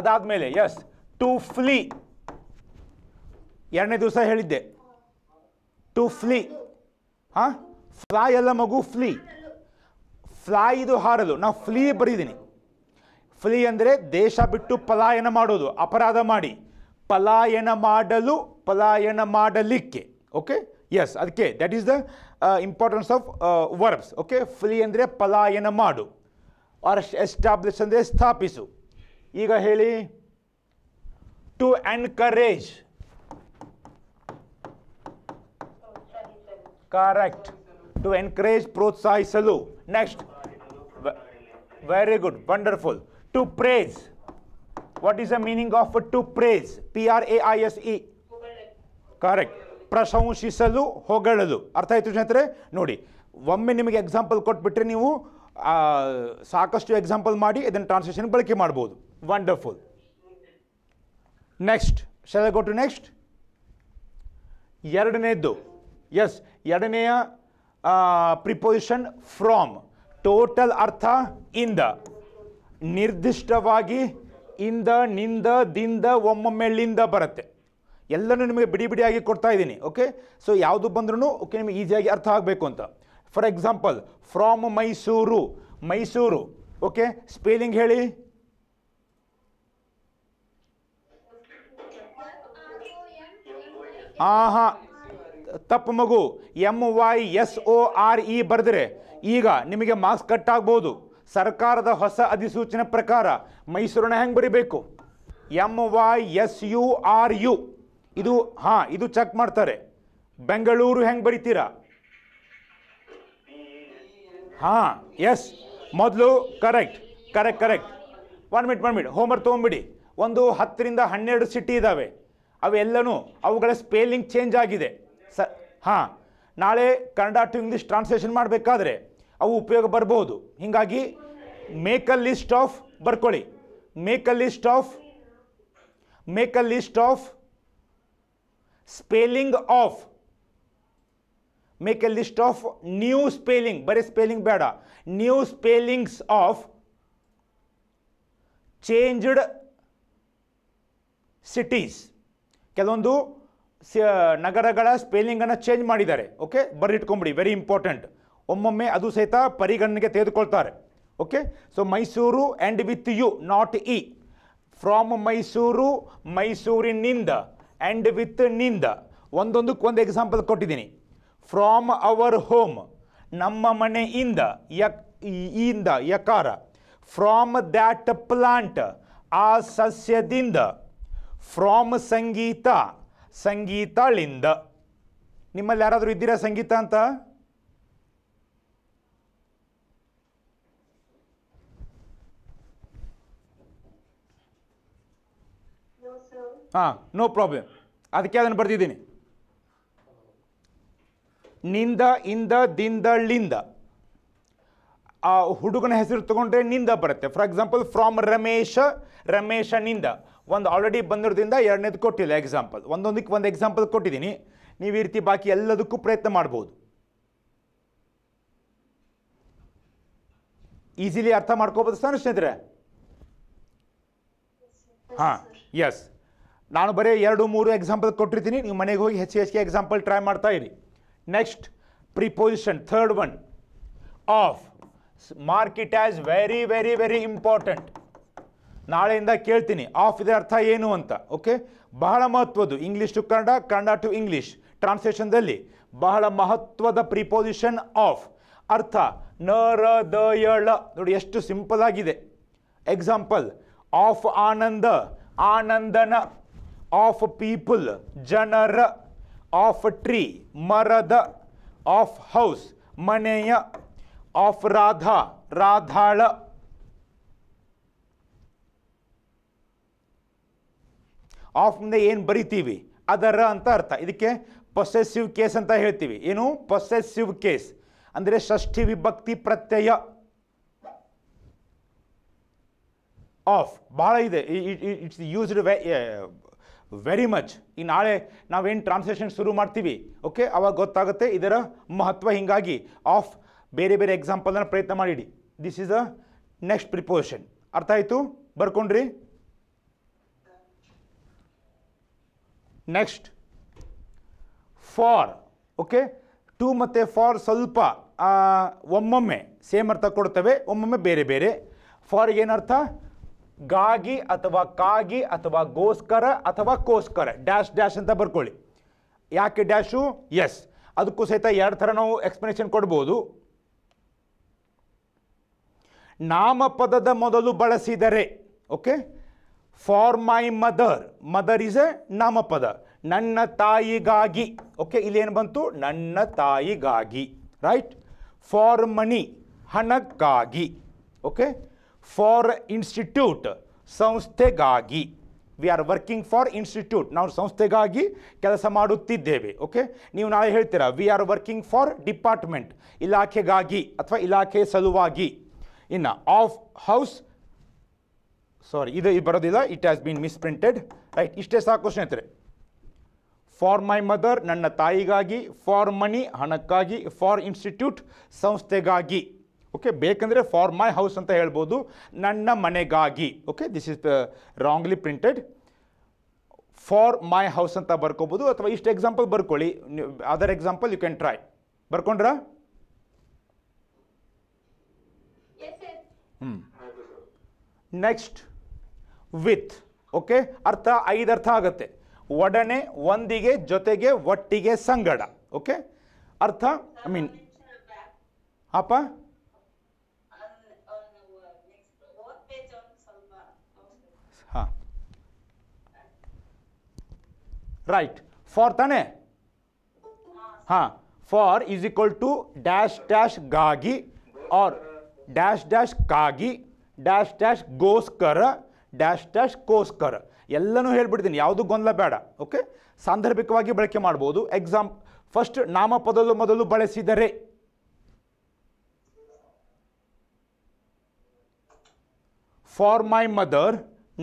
ಅದಾದ್ಮೇಲೆ ಎಸ್ ಟು ಫ್ಲೀ ಎರಡನೇ ದಿವಸ ಹೇಳಿದ್ದೆ ಟು ಫ್ಲೀ ಹಾಂ ಫ್ಲೈ ಎಲ್ಲ ಮಗು ಫ್ಲೀ ಫ್ಲೈ ಇದು ಹಾರಲು ನಾವು ಫ್ಲೀ ಬರೀದಿನಿ ಫ್ಲೀ ಅಂದರೆ ದೇಶ ಬಿಟ್ಟು ಪಲಾಯನ ಮಾಡೋದು ಅಪರಾಧ ಮಾಡಿ ಪಲಾಯನ ಮಾಡಲು ಪಲಾಯನ ಮಾಡಲಿಕ್ಕೆ ಓಕೆ ಎಸ್ ಅದಕ್ಕೆ that is the importance of verbs okay flee ಅಂದರೆ ಪಲಾಯನ ಮಾಡು ಆರ್ ಎಸ್ಟಾಬ್ಲಿಷ್ ಅಂದರೆ ಸ್ಥಾಪಿಸು ಈಗ ಹೇಳಿ to encourage correct to encourage ಪ್ರೋತ್ಸಾಹಿಸಲು next very good wonderful to praise what is the meaning of to praise P R A I S E correct ಪ್ರಶಂಸಿಸಲು ಹೊಗಳಲು ಅರ್ಥ ಆಯಿತು ಸ್ನೇಹಿತರೆ ನೋಡಿ ಒಮ್ಮೆ ನಿಮಗೆ ಎಕ್ಸಾಂಪಲ್ ಕೊಟ್ಬಿಟ್ರೆ ನೀವು ಸಾಕಷ್ಟು ಎಕ್ಸಾಂಪಲ್ ಮಾಡಿ ಇದನ್ನು ಟ್ರಾನ್ಸ್ಲೇಷನ್ ಬಳಕೆ ಮಾಡ್ಬೋದು wonderful next shall go to next ಎರಡನೇದು ಎಸ್ ಎರಡನೆಯ ಪ್ರಿಪೊಸಿಷನ್ ಫ್ರಾಮ್ ಟೋಟಲ್ ಅರ್ಥ ಇಂದ ನಿರ್ದಿಷ್ಟವಾಗಿ ಇಂದ ನಿಂದ ದಿಂದ ಒಮ್ಮೊಮ್ಮೆಲ್ಲಿಂದ ಬರುತ್ತೆ ಎಲ್ಲನೂ ನಿಮಗೆ ಬಿಡಿ ಬಿಡಿಯಾಗಿ ಕೊಡ್ತಾ ಇದ್ದೀನಿ ಓಕೆ ಸೊ ಯಾವುದು ಬಂದ್ರೂ ಓಕೆ ನಿಮಗೆ ಈಸಿಯಾಗಿ ಅರ್ಥ ಆಗಬೇಕು ಅಂತ for example from Mysuru Mysuru okay spelling ಹೇಳಿ ಆಹಾ ತಪ್ಪು ಮಗು M Y S O R E e ಬರೆದರೆ ಈಗ ನಿಮಗೆ ಮಾರ್ಕ್ಸ್ ಕಟ್ ಆಗ್ಬೋದು ಸರ್ಕಾರದ ಹೊಸ ಅಧಿಸೂಚನೆ ಪ್ರಕಾರ ಮೈಸೂರನ್ನ ಹೆಂಗೆ ಬರೀಬೇಕು M Y S U R U ಇದು ಹಾಂ ಇದು ಚೆಕ್ ಮಾಡ್ತಾರೆ ಬೆಂಗಳೂರು ಹೆಂಗೆ ಬರಿತೀರಾ ಹಾಂ ಎಸ್ ಮೊದಲು correct correct correct one minute one minute homework ತೊಗೊಂಬಿಡಿ ಒಂದು ಹತ್ತರಿಂದ ಹನ್ನೆರಡು ಸಿಟಿ ಇದ್ದಾವೆ ಅವೆಲ್ಲನೂ ಅವುಗಳ ಸ್ಪೇಲಿಂಗ್ ಚೇಂಜ್ ಆಗಿದೆ ಸ ಹಾಂ ನಾಳೆ ಕನ್ನಡ ಟು ಇಂಗ್ಲೀಷ್ ಟ್ರಾನ್ಸ್ಲೇಷನ್ ಮಾಡಬೇಕಾದ್ರೆ ಅವು ಉಪಯೋಗ ಬರ್ಬೋದು ಹೀಗಾಗಿ ಮೇಕ್ ಅ ಲಿಸ್ಟ್ ಆಫ್ ಬರ್ಕೊಳ್ಳಿ make a list of make a list of spelling of make a list of new spelling ಬರೀ ಸ್ಪೇಲಿಂಗ್ ಬೇಡ new spellings of changed cities ಕೆಲವೊಂದು ನಗರಗಳ ಸ್ಪೆಲ್ಲಿಂಗನ್ನು ಚೇಂಜ್ ಮಾಡಿದ್ದಾರೆ ಓಕೆ ಬರಿಟ್ಕೊಂಬಿಡಿ ವೆರಿ ಇಂಪಾರ್ಟೆಂಟ್ ಒಮ್ಮೊಮ್ಮೆ ಅದು ಸಹಿತ ಪರಿಗಣನೆಗೆ ತೆಗೆದುಕೊಳ್ತಾರೆ okay so Mysuru and with U not E from Mysuru ಮೈಸೂರಿನಿಂದ ಆ್ಯಂಡ್ ವಿತ್ ನಿಂದ ಒಂದೊಂದಕ್ಕೆ ಒಂದು ಎಕ್ಸಾಂಪಲ್ ಕೊಟ್ಟಿದ್ದೀನಿ ಫ್ರಾಮ್ ಅವರ್ ಹೋಮ್ ನಮ್ಮ ಮನೆಯಿಂದ ಯಕ್ ಇಂದ ಯಕಾರ ಫ್ರಾಮ್ ದ್ಯಾಟ್ ಪ್ಲಾಂಟ್ ಆ ಸಸ್ಯದಿಂದ ಫ್ರಾಮ್ ಸಂಗೀತ ಸಂಗೀತ ಲಿಂದ ನಿಮ್ಮಲ್ಲಿ ಯಾರಾದರೂ ಇದ್ದೀರಾ ಸಂಗೀತ ಅಂತ ಹಾಂ ನೋ ಪ್ರಾಬ್ಲಮ್ ಅದಕ್ಕೆ ಅದನ್ನು ಬರ್ತಿದ್ದೀನಿ ನಿಂದ ಇಂದ ದಿಂದಳಿಂದ ಆ ಹುಡುಗನ ಹೆಸರು ತಗೊಂಡ್ರೆ ನಿಂದ ಬರುತ್ತೆ for example from Ramesha Ramesha ನಿಂದ ಒಂದು ಆಲ್ರೆಡಿ ಬಂದಿರೋದ್ರಿಂದ ಎರಡನೇದು ಕೊಟ್ಟಿಲ್ಲ ಎಕ್ಸಾಂಪಲ್ ಒಂದೊಂದಕ್ಕೆ ಒಂದು ಎಕ್ಸಾಂಪಲ್ ಕೊಟ್ಟಿದ್ದೀನಿ ನೀವು ಈ ರೀತಿ ಬಾಕಿ ಎಲ್ಲದಕ್ಕೂ ಪ್ರಯತ್ನ ಮಾಡ್ಬೋದು ಈಸಿಲಿ ಅರ್ಥ ಮಾಡ್ಕೋಬೋದು ಸರ್ ಸ್ನೇಹಿತರೆ ಹಾಂ ಎಸ್ ನಾನು ಬರೀ ಎರಡು ಮೂರು ಎಕ್ಸಾಂಪಲ್ ಕೊಟ್ಟಿರ್ತೀನಿ ನೀವು ಮನೆಗೆ ಹೋಗಿ ಹೆಚ್ಚು ಹೆಚ್ಚಿಗೆ ಎಕ್ಸಾಂಪಲ್ ಟ್ರೈ ಮಾಡ್ತಾ ಇರಿ next preposition third one of mark it as very very very important ನಾಳೆಯಿಂದ ಕೇಳ್ತೀನಿ ಆಫ್ ಇದರ ಅರ್ಥ ಏನು ಅಂತ ಓಕೆ ಬಹಳ ಮಹತ್ವದ್ದು English to Kannada Kannada to English ಟ್ರಾನ್ಸ್ಲೇಷನ್ದಲ್ಲಿ ಬಹಳ ಮಹತ್ವದ ಪ್ರಿಪೋಸಿಷನ್ ಆಫ್ ಅರ್ಥ ನ ರ ದ ಯಳ ನೋಡಿ ಎಷ್ಟು ಸಿಂಪಲ್ ಆಗಿದೆ ಎಕ್ಸಾಂಪಲ್ ಆಫ್ ಆನಂದ ಆನಂದನ ಆಫ್ ಪೀಪಲ್ ಜನರ ಆಫ್ ಟ್ರೀ ಮರದ ಆಫ್ ಹೌಸ್ ಮನೆಯ ಆಫ್ ರಾಧಾ ರಾಧಾಳ ಆಫ್ ಮುಂದೆ ಏನು ಬರಿತೀವಿ ಅದರ ಅಂತ ಅರ್ಥ ಇದಕ್ಕೆ ಪೊಸೆಸಿವ್ ಕೇಸ್ ಅಂತ ಹೇಳ್ತೀವಿ ಏನು ಪೊಸೆಸಿವ್ ಕೇಸ್ ಅಂದರೆ ಷಷ್ಠಿ ವಿಭಕ್ತಿ ಪ್ರತ್ಯಯ ಆಫ್ ಭಾಳ ಇದೆ ಇಟ್ಸ್ ಯೂಸ್ಡ್ ವೆ ವೆರಿ ಮಚ್ ಈ ನಾಳೆ ನಾವೇನು ಟ್ರಾನ್ಸ್ಲೇಷನ್ ಶುರು ಮಾಡ್ತೀವಿ ಓಕೆ ಅವಾಗ ಗೊತ್ತಾಗುತ್ತೆ ಇದರ ಮಹತ್ವ ಹಿಂಗಾಗಿ ಆಫ್ ಬೇರೆ ಬೇರೆ ಎಕ್ಸಾಂಪಲ್ನ ಪ್ರಯತ್ನ ಮಾಡಿಡಿ this is a next preposition ಅರ್ಥ ಆಯಿತು ಬರ್ಕೊಂಡ್ರಿ ನೆಕ್ಸ್ಟ್ ಫಾರ್ ಓಕೆ ಟು ಮತ್ತು ಫಾರ್ ಸ್ವಲ್ಪ ಒಮ್ಮೊಮ್ಮೆ ಸೇಮ್ ಅರ್ಥ ಕೊಡ್ತವೆ ಒಮ್ಮೊಮ್ಮೆ ಬೇರೆ ಬೇರೆ ಫಾರ್ ಏನರ್ಥ ಗಾಗಿ ಅಥವಾ ಕಾಗಿ ಅಥವಾ ಗೋಸ್ಕರ ಅಥವಾ ಕೋಸ್ಕರ ಡ್ಯಾಶ್ ಡ್ಯಾಶ್ ಅಂತ ಬರ್ಕೊಳ್ಳಿ ಯಾಕೆ ಡ್ಯಾಶು ಎಸ್ ಅದಕ್ಕೂ ಸಹಿತ ಎರಡು ಥರ ನಾವು ಎಕ್ಸ್ಪ್ಲನೇಷನ್ ಕೊಡ್ಬೋದು ನಾಮಪದದ ಮೊದಲು ಬಳಸಿದರೆ okay for my mother mother is a ನಾಮಪದ ನನ್ನ ತಾಯಿಗಾಗಿ ಓಕೆ ಇಲ್ಲಿ ಏನು ಬಂತು ನನ್ನ ತಾಯಿಗಾಗಿ ರೈಟ್ ಫಾರ್ ಮನಿ ಹಣಕ್ಕಾಗಿ ಓಕೆ ಫಾರ್ ಇನ್ಸ್ಟಿಟ್ಯೂಟ್ ಸಂಸ್ಥೆಗಾಗಿ we are working for institute ನಾವು ಸಂಸ್ಥೆಗಾಗಿ ಕೆಲಸ ಮಾಡುತ್ತಿದ್ದೇವೆ ಓಕೆ ನೀವು ನಾಳೆ ಹೇಳ್ತೀರಾ we are working for department ಇಲಾಖೆಗಾಗಿ ಅಥವಾ ಇಲಾಖೆಯ ಸಲುವಾಗಿ ಇನ್ನು ಆಫ್ ಹೌಸ್ ಸಾರಿ ಇದು ಬರೋದಿಲ್ಲ it has been misprinted right ಇಷ್ಟೇ ಸಾಕು ಸ್ನೇಹಿತರೆ ಫಾರ್ ಮೈ ಮದರ್ ನನ್ನ ತಾಯಿಗಾಗಿ ಫಾರ್ ಮನಿ ಹಣಕ್ಕಾಗಿ ಫಾರ್ ಇನ್ಸ್ಟಿಟ್ಯೂಟ್ ಸಂಸ್ಥೆಗಾಗಿ ಓಕೆ ಬೇಕಂದರೆ ಫಾರ್ ಮೈ ಹೌಸ್ ಅಂತ ಹೇಳ್ಬೋದು ನನ್ನ ಮನೆಗಾಗಿ okay this is wrongly printed for my house ಅಂತ ಬರ್ಕೋಬೋದು ಅಥವಾ ಇಷ್ಟು ಎಕ್ಸಾಂಪಲ್ ಬರ್ಕೊಳ್ಳಿ other example you can try ಬರ್ಕೊಂಡ್ರ ಹ್ಞೂ ನೆಕ್ಸ್ಟ್ विथ ओके अर्थ ईद अर्थ आगते वे वे जो वे संगड़ ओके अर्थ ई मीन आप राइट फॉर ते हाँ for is equal to dash dash गागी और डैश डैश कागी डैश डैश गोस ಡ್ಯಾಶ್ ಗೋಸ್ಕರ ಎಲ್ಲನೂ ಹೇಳ್ಬಿಡ್ತೀನಿ ಯಾವುದು ಗೊಂದಲ ಬೇಡ ಓಕೆ ಸಾಂದರ್ಭಿಕವಾಗಿ ಬಳಕೆ ಮಾಡ್ಬೋದು ಎಕ್ಸಾಮ್ ಫಸ್ಟ್ ನಾಮಪದಲು ಮೊದಲು ಬಳಸಿದರೆ ಫಾರ್ ಮೈ ಮದರ್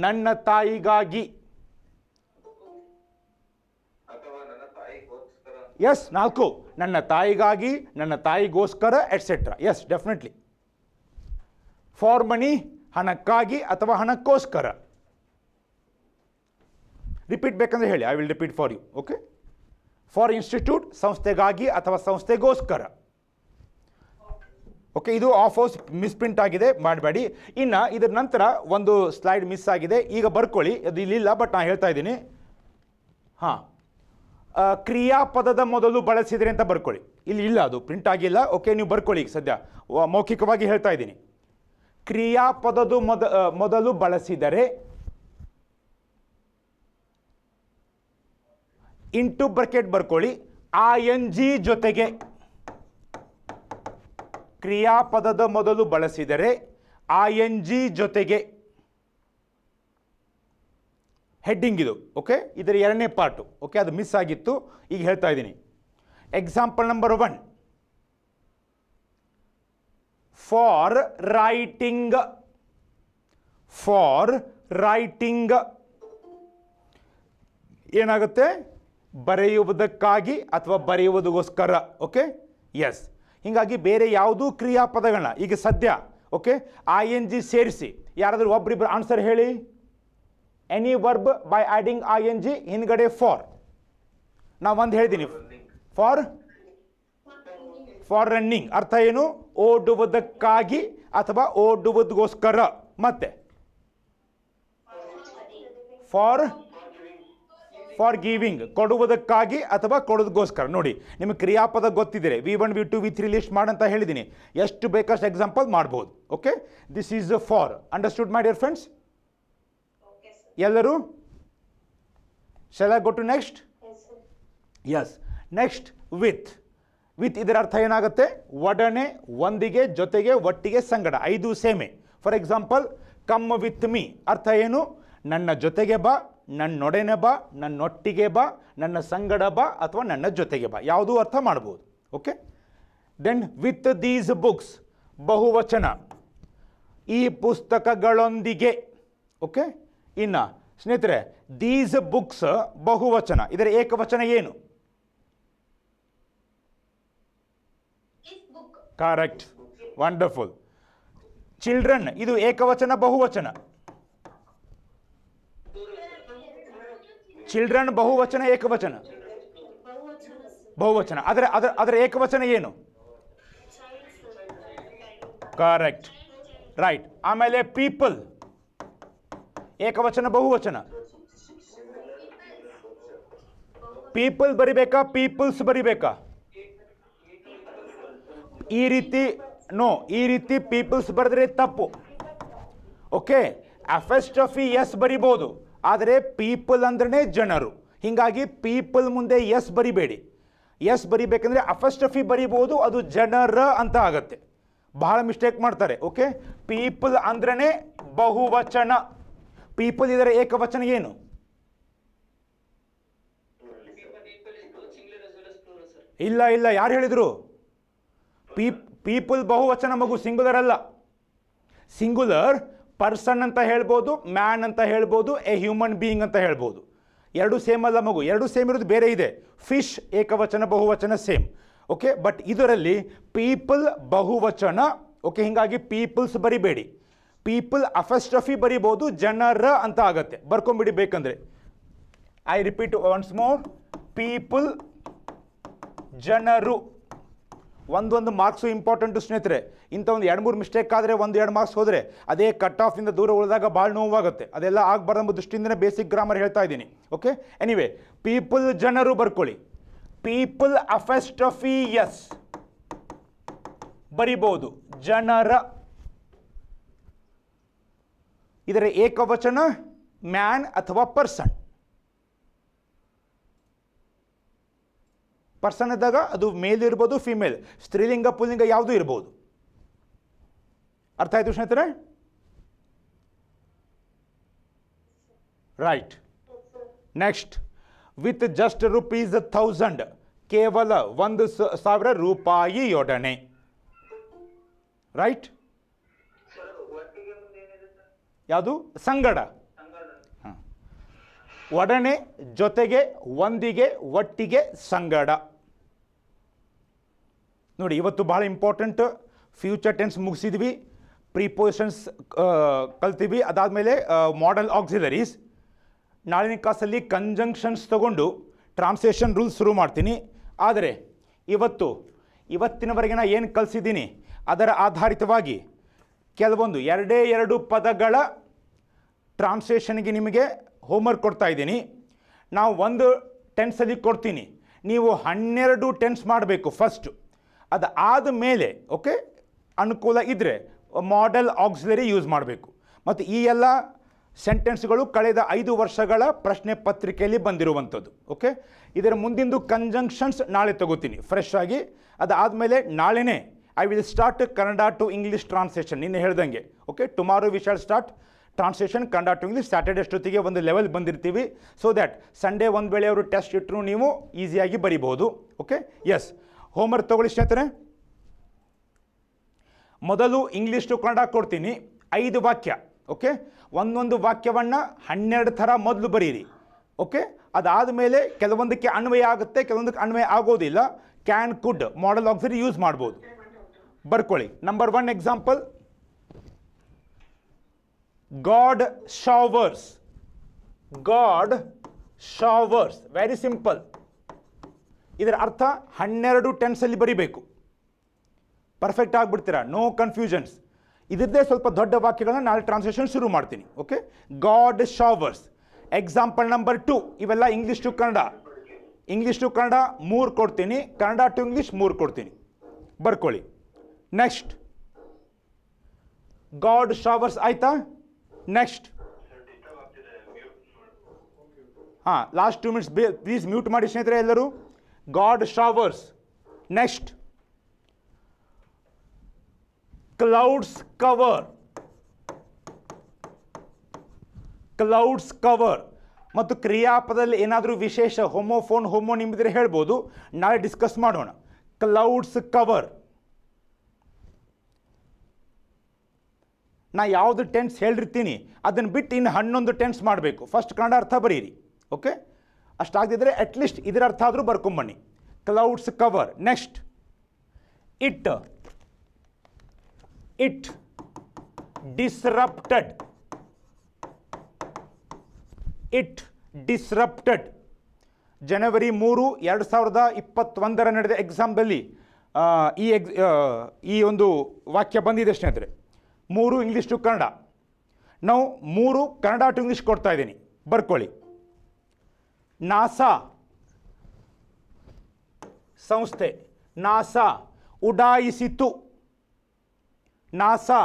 ನನ್ನ ತಾಯಿಗಾಗಿ ಎಸ್ ನಾಲ್ಕು ನನ್ನ ತಾಯಿಗಾಗಿ ನನ್ನ ತಾಯಿಗೋಸ್ಕರ etcetera yes definitely for money ಹಣಕ್ಕಾಗಿ ಅಥವಾ ಹಣಕ್ಕೋಸ್ಕರ ರಿಪೀಟ್ ಬೇಕಂದ್ರೆ ಹೇಳಿ I will repeat for you okay for institute ಸಂಸ್ಥೆಗಾಗಿ ಅಥವಾ ಸಂಸ್ಥೆಗೋಸ್ಕರ ಓಕೆ ಇದು ಆಫ್ ಹೌಸ್ ಮಿಸ್ಪ್ರಿಂಟ್ ಆಗಿದೆ ಮಾಡಬೇಡಿ ಇನ್ನು ಇದರ ನಂತರ ಒಂದು ಸ್ಲೈಡ್ ಮಿಸ್ ಆಗಿದೆ ಈಗ ಬರ್ಕೊಳ್ಳಿ ಅದು ಇಲ್ಲಿಲ್ಲ ಬಟ್ ನಾನು ಹೇಳ್ತಾ ಇದ್ದೀನಿ ಹಾಂ ಕ್ರಿಯಾಪದದ ಮೊದಲು ಬಳಸಿದರೆ ಅಂತ ಬರ್ಕೊಳ್ಳಿ ಇಲ್ಲಿ ಇಲ್ಲ ಅದು ಪ್ರಿಂಟ್ ಆಗಿಲ್ಲ ಓಕೆ ನೀವು ಬರ್ಕೊಳ್ಳಿ ಈಗ ಸದ್ಯ ಮೌಖಿಕವಾಗಿ ಹೇಳ್ತಾ ಇದ್ದೀನಿ ಕ್ರಿಯಾಪದದ ಮೊದ ಮೊದಲು ಬಳಸಿದರೆ ಇಂಟು ಬ್ರಕೆಟ್ ಬರ್ಕೊಳ್ಳಿ ಆ ಎನ್ ಜಿ ಜೊತೆಗೆ ಕ್ರಿಯಾಪದದ ಮೊದಲು ಬಳಸಿದರೆ ಆ ಎನ್ ಜಿ ಜೊತೆಗೆ ಹೆಡ್ಡಿಂಗ್ ಇದು ಓಕೆ ಇದರ ಎರಡನೇ ಪಾರ್ಟು ಓಕೆ ಅದು ಮಿಸ್ ಆಗಿತ್ತು ಈಗ ಹೇಳ್ತಾ ಇದ್ದೀನಿ example number one for writing for writing ಏನಾಗುತ್ತೆ ಬರೆಯುವುದಕ್ಕಾಗಿ ಅಥವಾ ಬರೆಯುವುದಕ್ಕೋಸ್ಕರ ಓಕೆ ಎಸ್ ಹೀಗಾಗಿ ಬೇರೆ ಯಾವುದೂ ಕ್ರಿಯಾಪದಗಳನ್ನ ಈಗ ಸದ್ಯ ಓಕೆ ಐ ಎನ್ ಜಿ ಸೇರಿಸಿ ಯಾರಾದರೂ ಒಬ್ಬರಿಬ್ಬರು ಆನ್ಸರ್ ಹೇಳಿ any verb by adding I N G ಹಿಂದ್ಗಡೆ ಫಾರ್ ನಾವು ಒಂದು ಹೇಳಿದ್ದೀನಿ ಫಾರ್ ಫಾರ್ ರನ್ನಿಂಗ್ ಅರ್ಥ ಏನು ಓಡುವುದಕ್ಕಾಗಿ ಅಥವಾ ಓಡುವುದಕ್ಕೋಸ್ಕರ ಮತ್ತೆ ಫಾರ್ ಫಾರ್ ಗಿವಿಂಗ್ ಕೊಡುವುದಕ್ಕಾಗಿ ಅಥವಾ ಕೊಡೋದಕ್ಕೋಸ್ಕರ ನೋಡಿ ನಿಮಗೆ ಕ್ರಿಯಾಪದ ಗೊತ್ತಿದ್ರೆ V one V two V three list ಮಾಡಂತ ಹೇಳಿದ್ದೀನಿ ಎಷ್ಟು ಬೇಕಷ್ಟು ಎಕ್ಸಾಂಪಲ್ ಮಾಡ್ಬೋದು okay this is for understood my dear friends ಎಲ್ಲರೂ shall I go to next yes next with with ಇದರ ಅರ್ಥ ಏನಾಗುತ್ತೆ ಒಡನೆ ಒಂದಿಗೆ ಜೊತೆಗೆ ಒಟ್ಟಿಗೆ ಸಂಗಡ ಐದು same for example come with me ಅರ್ಥ ಏನು ನನ್ನ ಜೊತೆಗೆ ಬಾ ನನ್ನೊಡೆನೆ ಬಾ ನನ್ನೊಟ್ಟಿಗೆ ಬಾ ನನ್ನ ಸಂಗಡ ಬಾ ಅಥವಾ ನನ್ನ ಜೊತೆಗೆ ಬಾ ಯಾವುದೂ ಅರ್ಥ ಮಾಡ್ಬೋದು okay then with these books ಬಹುವಚನ ಈ ಪುಸ್ತಕಗಳೊಂದಿಗೆ ಓಕೆ ಇನ್ನು ಸ್ನೇಹಿತರೆ ದೀಸ್ ಬುಕ್ಸ್ ಬಹುವಚನ ಇದರ ಏಕವಚನ ಏನು கரெக்ட் வண்டர்புல் children இது เอก வచన பહુவచన children பહુவచన เอก வचन பહુவచన அதர் அதர் เอก வచన ஏனோ கரெக்ட் ரைட் ஆமேலே people เอก வచన பહુவచన people பெரிபெக்கா peoples பெரிபெக்கா ಈ ರೀತಿ ನೋ ಈ ರೀತಿ ಪೀಪಲ್ಸ್ ಬರೆದ್ರೆ ತಪ್ಪು ಓಕೆ ಅಫೆಸ್ಟ್ರಫಿ ಎಸ್ ಬರಿಬೋದು ಆದರೆ ಪೀಪಲ್ ಅಂದ್ರೆ ಜನರು ಹೀಗಾಗಿ ಪೀಪಲ್ ಮುಂದೆ ಎಸ್ ಬರಿಬೇಡಿ ಎಸ್ ಬರಿಬೇಕಂದ್ರೆ ಅಫೆಸ್ಟಫಿ e ಬರಿಬೋದು ಅದು ಜನರ ಅಂತ ಆಗುತ್ತೆ ಬಹಳ ಮಿಸ್ಟೇಕ್ ಮಾಡ್ತಾರೆ ಓಕೆ ಪೀಪಲ್ ಅಂದ್ರೆ ಬಹುವಚನ ಪೀಪಲ್ ಇದರ ಏಕವಚನ ಏನು ಇಲ್ಲ ಇಲ್ಲ ಯಾರು ಹೇಳಿದ್ರು ಪೀಪ್ ಪೀಪಲ್ ಬಹುವಚನ ಮಗು ಸಿಂಗುಲರ್ ಅಲ್ಲ ಸಿಂಗುಲರ್ ಪರ್ಸನ್ ಅಂತ ಹೇಳ್ಬೋದು ಮ್ಯಾನ್ ಅಂತ ಹೇಳ್ಬೋದು ಎ ಹ್ಯೂಮನ್ ಬೀಯಿಂಗ್ ಅಂತ ಹೇಳ್ಬೋದು ಎರಡು ಸೇಮ್ ಅಲ್ಲ ಮಗು ಎರಡು ಸೇಮ್ ಇರೋದು ಬೇರೆ ಇದೆ ಫಿಶ್ ಏಕವಚನ ಬಹುವಚನ ಸೇಮ್ ಓಕೆ ಬಟ್ ಇದರಲ್ಲಿ ಪೀಪಲ್ ಬಹುವಚನ ಓಕೆ ಹೀಗಾಗಿ ಪೀಪಲ್ಸ್ ಬರಿಬೇಡಿ ಪೀಪಲ್ ಅಫೆಸ್ಟ್ರಫಿ ಬರಿಬೋದು ಜನರ ಅಂತ ಆಗತ್ತೆ ಬರ್ಕೊಂಡ್ಬಿಡಿ ಬೇಕಂದ್ರೆ I repeat once more people ಜನರು ಒಂದೊಂದು ಮಾರ್ಕ್ಸು ಇಂಪಾರ್ಟೆಂಟು ಸ್ನೇಹಿತರೆ ಇಂಥ ಒಂದು ಎರಡು ಮೂರು ಮಿಸ್ಟೇಕ್ ಆದರೆ ಒಂದು ಎರಡು ಮಾರ್ಕ್ಸ್ ಹೋದರೆ ಅದೇ ಕಟ್ ಆಫಿಂದ ದೂರ ಉಳಿದಾಗ ಭಾಳ ನೋವಾಗುತ್ತೆ ಅದೆಲ್ಲ ಆಗಬಾರ್ದು ದೃಷ್ಟಿಯಿಂದನೇ ಬೇಸಿಕ್ ಗ್ರಾಮರ್ ಹೇಳ್ತಾ ಇದ್ದೀನಿ ಓಕೆ ಎನಿವೆ ಪೀಪಲ್ ಜನರು ಬರ್ಕೊಳ್ಳಿ ಪೀಪಲ್ ಅಫೆಸ್ಟಫಿ ಎಸ್ ಬರಿಬೋದು ಜನರ ಇದರ ಏಕವಚನ ಮ್ಯಾನ್ ಅಥವಾ ಪರ್ಸನ್ ಪರ್ಸನ್ ಇದ್ದಾಗ ಅದು ಮೇಲ್ ಇರ್ಬೋದು ಫಿಮೇಲ್ ಸ್ತ್ರೀಲಿಂಗ ಪುಲ್ಲಿಂಗ ಯಾವುದು ಇರ್ಬೋದು ಅರ್ಥ ಆಯಿತು ಸ್ನೇಹಿತರೆ right next with just rupees thousand ಕೇವಲ ಒಂದು ಸಾವಿರ ರೂಪಾಯಿಯೊಡನೆ ರೈಟ್ ಯಾವುದು ಸಂಗಡ ಒಡನೆ ಜೊತೆಗೆ ಒಂದಿಗೆ ಒಟ್ಟಿಗೆ ಸಂಗಡ ನೋಡಿ ಇವತ್ತು ಭಾಳ ಇಂಪಾರ್ಟೆಂಟ್ ಫ್ಯೂಚರ್ ಟೆನ್ಸ್ ಮುಗಿಸಿದ್ವಿ ಪ್ರಿಪೋಸಿಷನ್ಸ್ ಕಲ್ತೀವಿ ಅದಾದಮೇಲೆ ಮಾಡಲ್ ಆಕ್ಸಿಲರೀಸ್ ನಾಳಿನ ಕಾಸಲ್ಲಿ ಕಂಜಂಕ್ಷನ್ಸ್ ತಗೊಂಡು ಟ್ರಾನ್ಸ್ಲೇಷನ್ ರೂಲ್ಸ್ ಶುರು ಮಾಡ್ತೀನಿ ಆದರೆ ಇವತ್ತು ಇವತ್ತಿನವರೆಗೆ ನಾನು ಏನು ಕಲಿಸಿದ್ದೀನಿ ಅದರ ಆಧಾರಿತವಾಗಿ ಕೆಲವೊಂದು ಎರಡೇ ಎರಡು ಪದಗಳ ಟ್ರಾನ್ಸ್ಲೇಷನ್ಗೆ ನಿಮಗೆ ಹೋಮ್ವರ್ಕ್ ಕೊಡ್ತಾ ಇದ್ದೀನಿ ನಾವು ಒಂದು ಟೆನ್ಸಲ್ಲಿ ಕೊಡ್ತೀನಿ ನೀವು ಹನ್ನೆರಡು ಟೆನ್ಸ್ ಮಾಡಬೇಕು ಫಸ್ಟು ಅದು ಆದ ಮೇಲೆ ಓಕೆ ಅನುಕೂಲ ಇದ್ದರೆ ಮಾಡೆಲ್ ಆಕ್ಸಿಲರಿ ಯೂಸ್ ಮಾಡಬೇಕು ಮತ್ತು ಈ ಎಲ್ಲ ಸೆಂಟೆನ್ಸ್ಗಳು ಕಳೆದ ಐದು ವರ್ಷಗಳ ಪ್ರಶ್ನೆ ಪತ್ರಿಕೆಯಲ್ಲಿ ಬಂದಿರುವಂಥದ್ದು ಓಕೆ ಇದರ ಮುಂದಿಂದು ಕಂಜಂಕ್ಷನ್ಸ್ ನಾಳೆ ತಗೋತೀನಿ ಫ್ರೆಶ್ ಆಗಿ ಅದಾದಮೇಲೆ ನಾಳೆನೇ I will start Kannada to English translation ನಿನ್ನೆ ಹೇಳ್ದಂಗೆ okay tomorrow we shall start translation conduct English Saturday ಅಷ್ಟೊತ್ತಿಗೆ ಒಂದು ಲೆವೆಲ್ ಬಂದಿರ್ತೀವಿ ಸೊ ದ್ಯಾಟ್ ಸಂಡೇ ಒಂದು ವೇಳೆ ಅವರು ಟೆಸ್ಟ್ ಇಟ್ಟರು ನೀವು ಈಸಿಯಾಗಿ ಬರಿಬೋದು ಓಕೆ ಎಸ್ ಹೋಮ್ ವರ್ಕ್ ತಗೊಳ್ಳಿ ಸ್ನೇಹಿತರೆ ಮೊದಲು ಇಂಗ್ಲೀಷ್ ಟು ಕನ್ನಡ ಕೊಡ್ತೀನಿ ಐದು ವಾಕ್ಯ ಓಕೆ ಒಂದೊಂದು ವಾಕ್ಯವನ್ನು ಹನ್ನೆರಡು ಥರ ಮೊದಲು ಬರೀರಿ ಓಕೆ ಅದಾದ ಮೇಲೆ ಕೆಲವೊಂದಕ್ಕೆ ಅನ್ವಯ ಆಗುತ್ತೆ ಕೆಲವೊಂದಕ್ಕೆ ಅನ್ವಯ ಆಗೋದಿಲ್ಲ ಕ್ಯಾನ್ ಕುಡ್ ಮಾಡಲ್ ಆಗ್ಸರಿ ಯೂಸ್ ಮಾಡ್ಬೋದು ಬರ್ಕೊಳ್ಳಿ number one example God showers. God showers. Very simple. ಇದರ ಅರ್ಥ ಹನ್ನೆರಡು ಟೆನ್ಸಲ್ಲಿ ಬರಿಬೇಕು ಪರ್ಫೆಕ್ಟ್ ಆಗಿಬಿಡ್ತೀರಾ ನೋ ಕನ್ಫ್ಯೂಷನ್ಸ್ ಇದರದ್ದೇ ಸ್ವಲ್ಪ ದೊಡ್ಡ ವಾಕ್ಯಗಳನ್ನ ನಾನು ಟ್ರಾನ್ಸ್ಲೇಷನ್ ಶುರು ಮಾಡ್ತೀನಿ okay God showers example number two ಇವೆಲ್ಲ English to Kannada English to Kannada ಮೂರು ಕೊಡ್ತೀನಿ ಕನ್ನಡ ಟು ಇಂಗ್ಲೀಷ್ ಮೂರು ಕೊಡ್ತೀನಿ ಬರ್ಕೊಳ್ಳಿ ನೆಕ್ಸ್ಟ್ ಗಾಡ್ ಶಾವರ್ಸ್ ಆಯ್ತಾ ನೆಕ್ಸ್ಟ್ ಹಾಂ last two minutes please mute ಮಾಡಿ ಸ್ನೇಹಿತರೆ ಎಲ್ಲರೂ God showers next clouds cover clouds cover ಮತ್ತು ಕ್ರಿಯಾಪದಲ್ಲಿ ಏನಾದರೂ ವಿಶೇಷ ಹೋಮೋಫೋನ್ ಹೋಮೋ ನಿಮ್ಮಿದ್ರೆ ಹೇಳ್ಬೋದು ನಾಳೆ ಡಿಸ್ಕಸ್ ಮಾಡೋಣ ಕ್ಲೌಡ್ಸ್ ಕವರ್ ನಾ ಯಾವುದು ಟೆನ್ಸ್ ಹೇಳಿರ್ತೀನಿ ಅದನ್ನು ಬಿಟ್ಟು ಇನ್ನು ಹನ್ನೊಂದು ಟೆನ್ಸ್ ಮಾಡಬೇಕು ಫಸ್ಟ್ ಕನ್ನಡ ಅರ್ಥ ಬರೀರಿ ಓಕೆ ಅಷ್ಟಾಗದಿದ್ದರೆ ಅಟ್ಲೀಸ್ಟ್ ಇದರ ಅರ್ಥ ಆದರೂ ಬರ್ಕೊಂಬನ್ನಿ clouds cover next it it disrupted it disrupted ಜನವರಿ ಮೂರು ಎರಡು ಸಾವಿರದ ಇಪ್ಪತ್ತೊಂದರ ನಡೆದ ಎಕ್ಸಾಮ್ದಲ್ಲಿ ಈ ಎಕ್ಸ್ ಈ ಒಂದು ವಾಕ್ಯ ಬಂದಿದೆ ಸ್ನೇಹಿತರೆ ಮೂರು ಇಂಗ್ಲೀಷ್ ಟು ಕನ್ನಡ ನಾವು ಮೂರು ಕನ್ನಡ ಟು ಇಂಗ್ಲೀಷ್ ಕೊಡ್ತಾ ಇದ್ದೀನಿ ಬರ್ಕೊಳ್ಳಿ ನಾಸಾ ಸಂಸ್ಥೆ ನಾಸಾ ಉಡಾಯಿಸಿತು ನಾಸಾ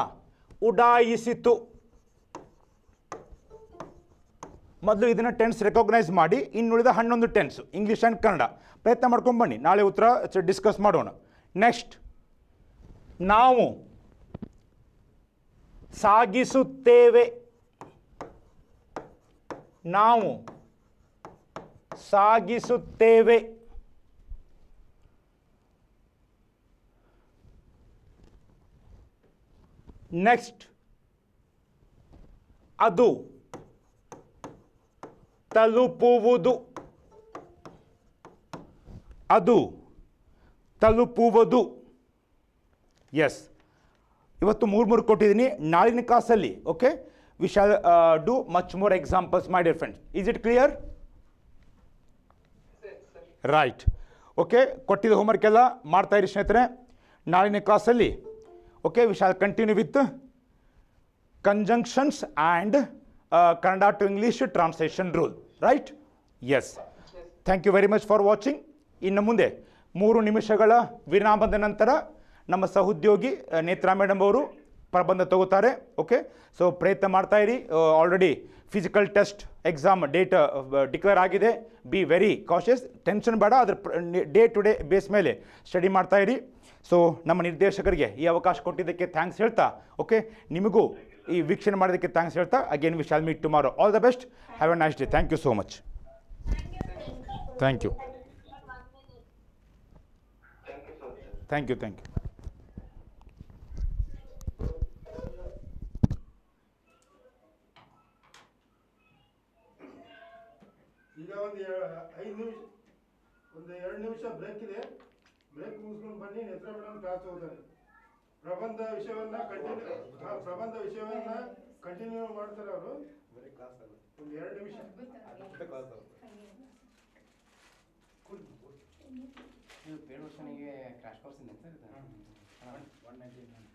ಉಡಾಯಿಸಿತು ಮೊದಲು ಇದನ್ನು ಟೆನ್ಸ್ ರೆಕಗ್ನೈಸ್ ಮಾಡಿ ಇನ್ನುಳಿದ ಹನ್ನೊಂದು ಟೆನ್ಸ್ ಇಂಗ್ಲೀಷ್ ಆ್ಯಂಡ್ ಕನ್ನಡ ಪ್ರಯತ್ನ ಮಾಡ್ಕೊಂಡು ಬನ್ನಿ ನಾಳೆ ಉತ್ತರ ಡಿಸ್ಕಸ್ ಮಾಡೋಣ ನೆಕ್ಸ್ಟ್ ನಾವು ಸಾಗಿಸುತ್ತೇವೆ ನಾವು ಸಾಗಿಸುತ್ತೇವೆ ನೆಕ್ಸ್ಟ್ ಅದು ತಲುಪುವುದು ಅದು ತಲುಪುವುದು ಎಸ್ ಇವತ್ತು ಮೂರು ಮೂರು ಕೊಟ್ಟಿದ್ದೀನಿ ನಾಳಿನ ಕಾಸಲ್ಲಿ okay we shall do much more examples my dear friends is it clear right okay ಕೊಟ್ಟಿದ್ದ ಹೋಮ್ವರ್ಕ್ ಎಲ್ಲ ಇರಿ ಸ್ನೇಹಿತರೆ ನಾಳಿನ ಕ್ಲಾಸಲ್ಲಿ okay we shall continue with conjunctions and Kannada to English translation rule right yes thank you very much for watching ಇನ್ನು ಮುಂದೆ ಮೂರು ನಿಮಿಷಗಳ ವಿರಾಮದ ನಂತರ ನಮ್ಮ ಸಹೋದ್ಯೋಗಿ ನೇತ್ರಾ ಮೇಡಮ್ ಅವರು ಪ್ರಬಂಧ ತಗೋತಾರೆ ಓಕೆ ಸೊ ಪ್ರಯತ್ನ ಮಾಡ್ತಾ ಇರಿ already physical test exam date declare ಆಗಿದೆ ಬಿ ವೆರಿ ಕಾಶಿಯಸ್ ಟೆನ್ಷನ್ ಬೇಡ ಅದ್ರ ಡೇ ಟು ಡೇ ಬೇಸ್ ಮೇಲೆ ಸ್ಟಡಿ ಮಾಡ್ತಾ ಇರಿ ಸೊ ನಮ್ಮ ನಿರ್ದೇಶಕರಿಗೆ ಈ ಅವಕಾಶ ಕೊಟ್ಟಿದ್ದಕ್ಕೆ ಥ್ಯಾಂಕ್ಸ್ ಹೇಳ್ತಾ ಓಕೆ ನಿಮಗೂ ಈ ವೀಕ್ಷಣೆ ಮಾಡೋದಕ್ಕೆ ಥ್ಯಾಂಕ್ಸ್ ಹೇಳ್ತಾ again we shall meet tomorrow all the best have a nice day thank you so much thank you thank you thank you ಐದು ನಿಮಿಷ ಒಂದು ಎರಡು ನಿಮಿಷ ಬ್ರೇಕ್ ಇದೆ ಬ್ರೇಕ್ ಮುಗಿಸ್ಕೊಂಡು ಬನ್ನಿ ನೆತ್ರ ಮೇಡಮ್ ಕ್ಲಾಸ್ ಹೋಗ್ತಾರೆ ಪ್ರಬಂಧ ವಿಷಯವನ್ನು ಕಂಟಿನ್ಯೂ ಪ್ರಬಂಧ ವಿಷಯವನ್ನು ಕಂಟಿನ್ಯೂ ಮಾಡ್ತಾರೆ ಅವರು ಒಂದು ಎರಡು ನಿಮಿಷ ಇದು ಪೇಡ್ ವರ್ಷನಿಗೆ ಕ್ರಾಶ್ ಕೋರ್ಸ್ ಇದೆ ಸರ್ ಇದು ಒನ್ ನೈನ್ಟಿ ನೈನ್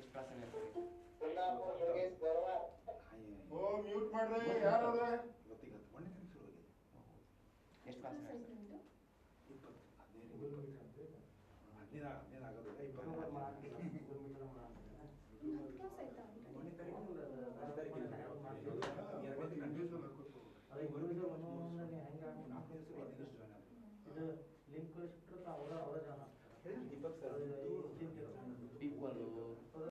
ಎಷ್ಟು ಕ್ಲಾಸ್ ಓ ಮ್ಯೂಟ್ ಯಾರು ಯಾರಾದ್ರೆ class.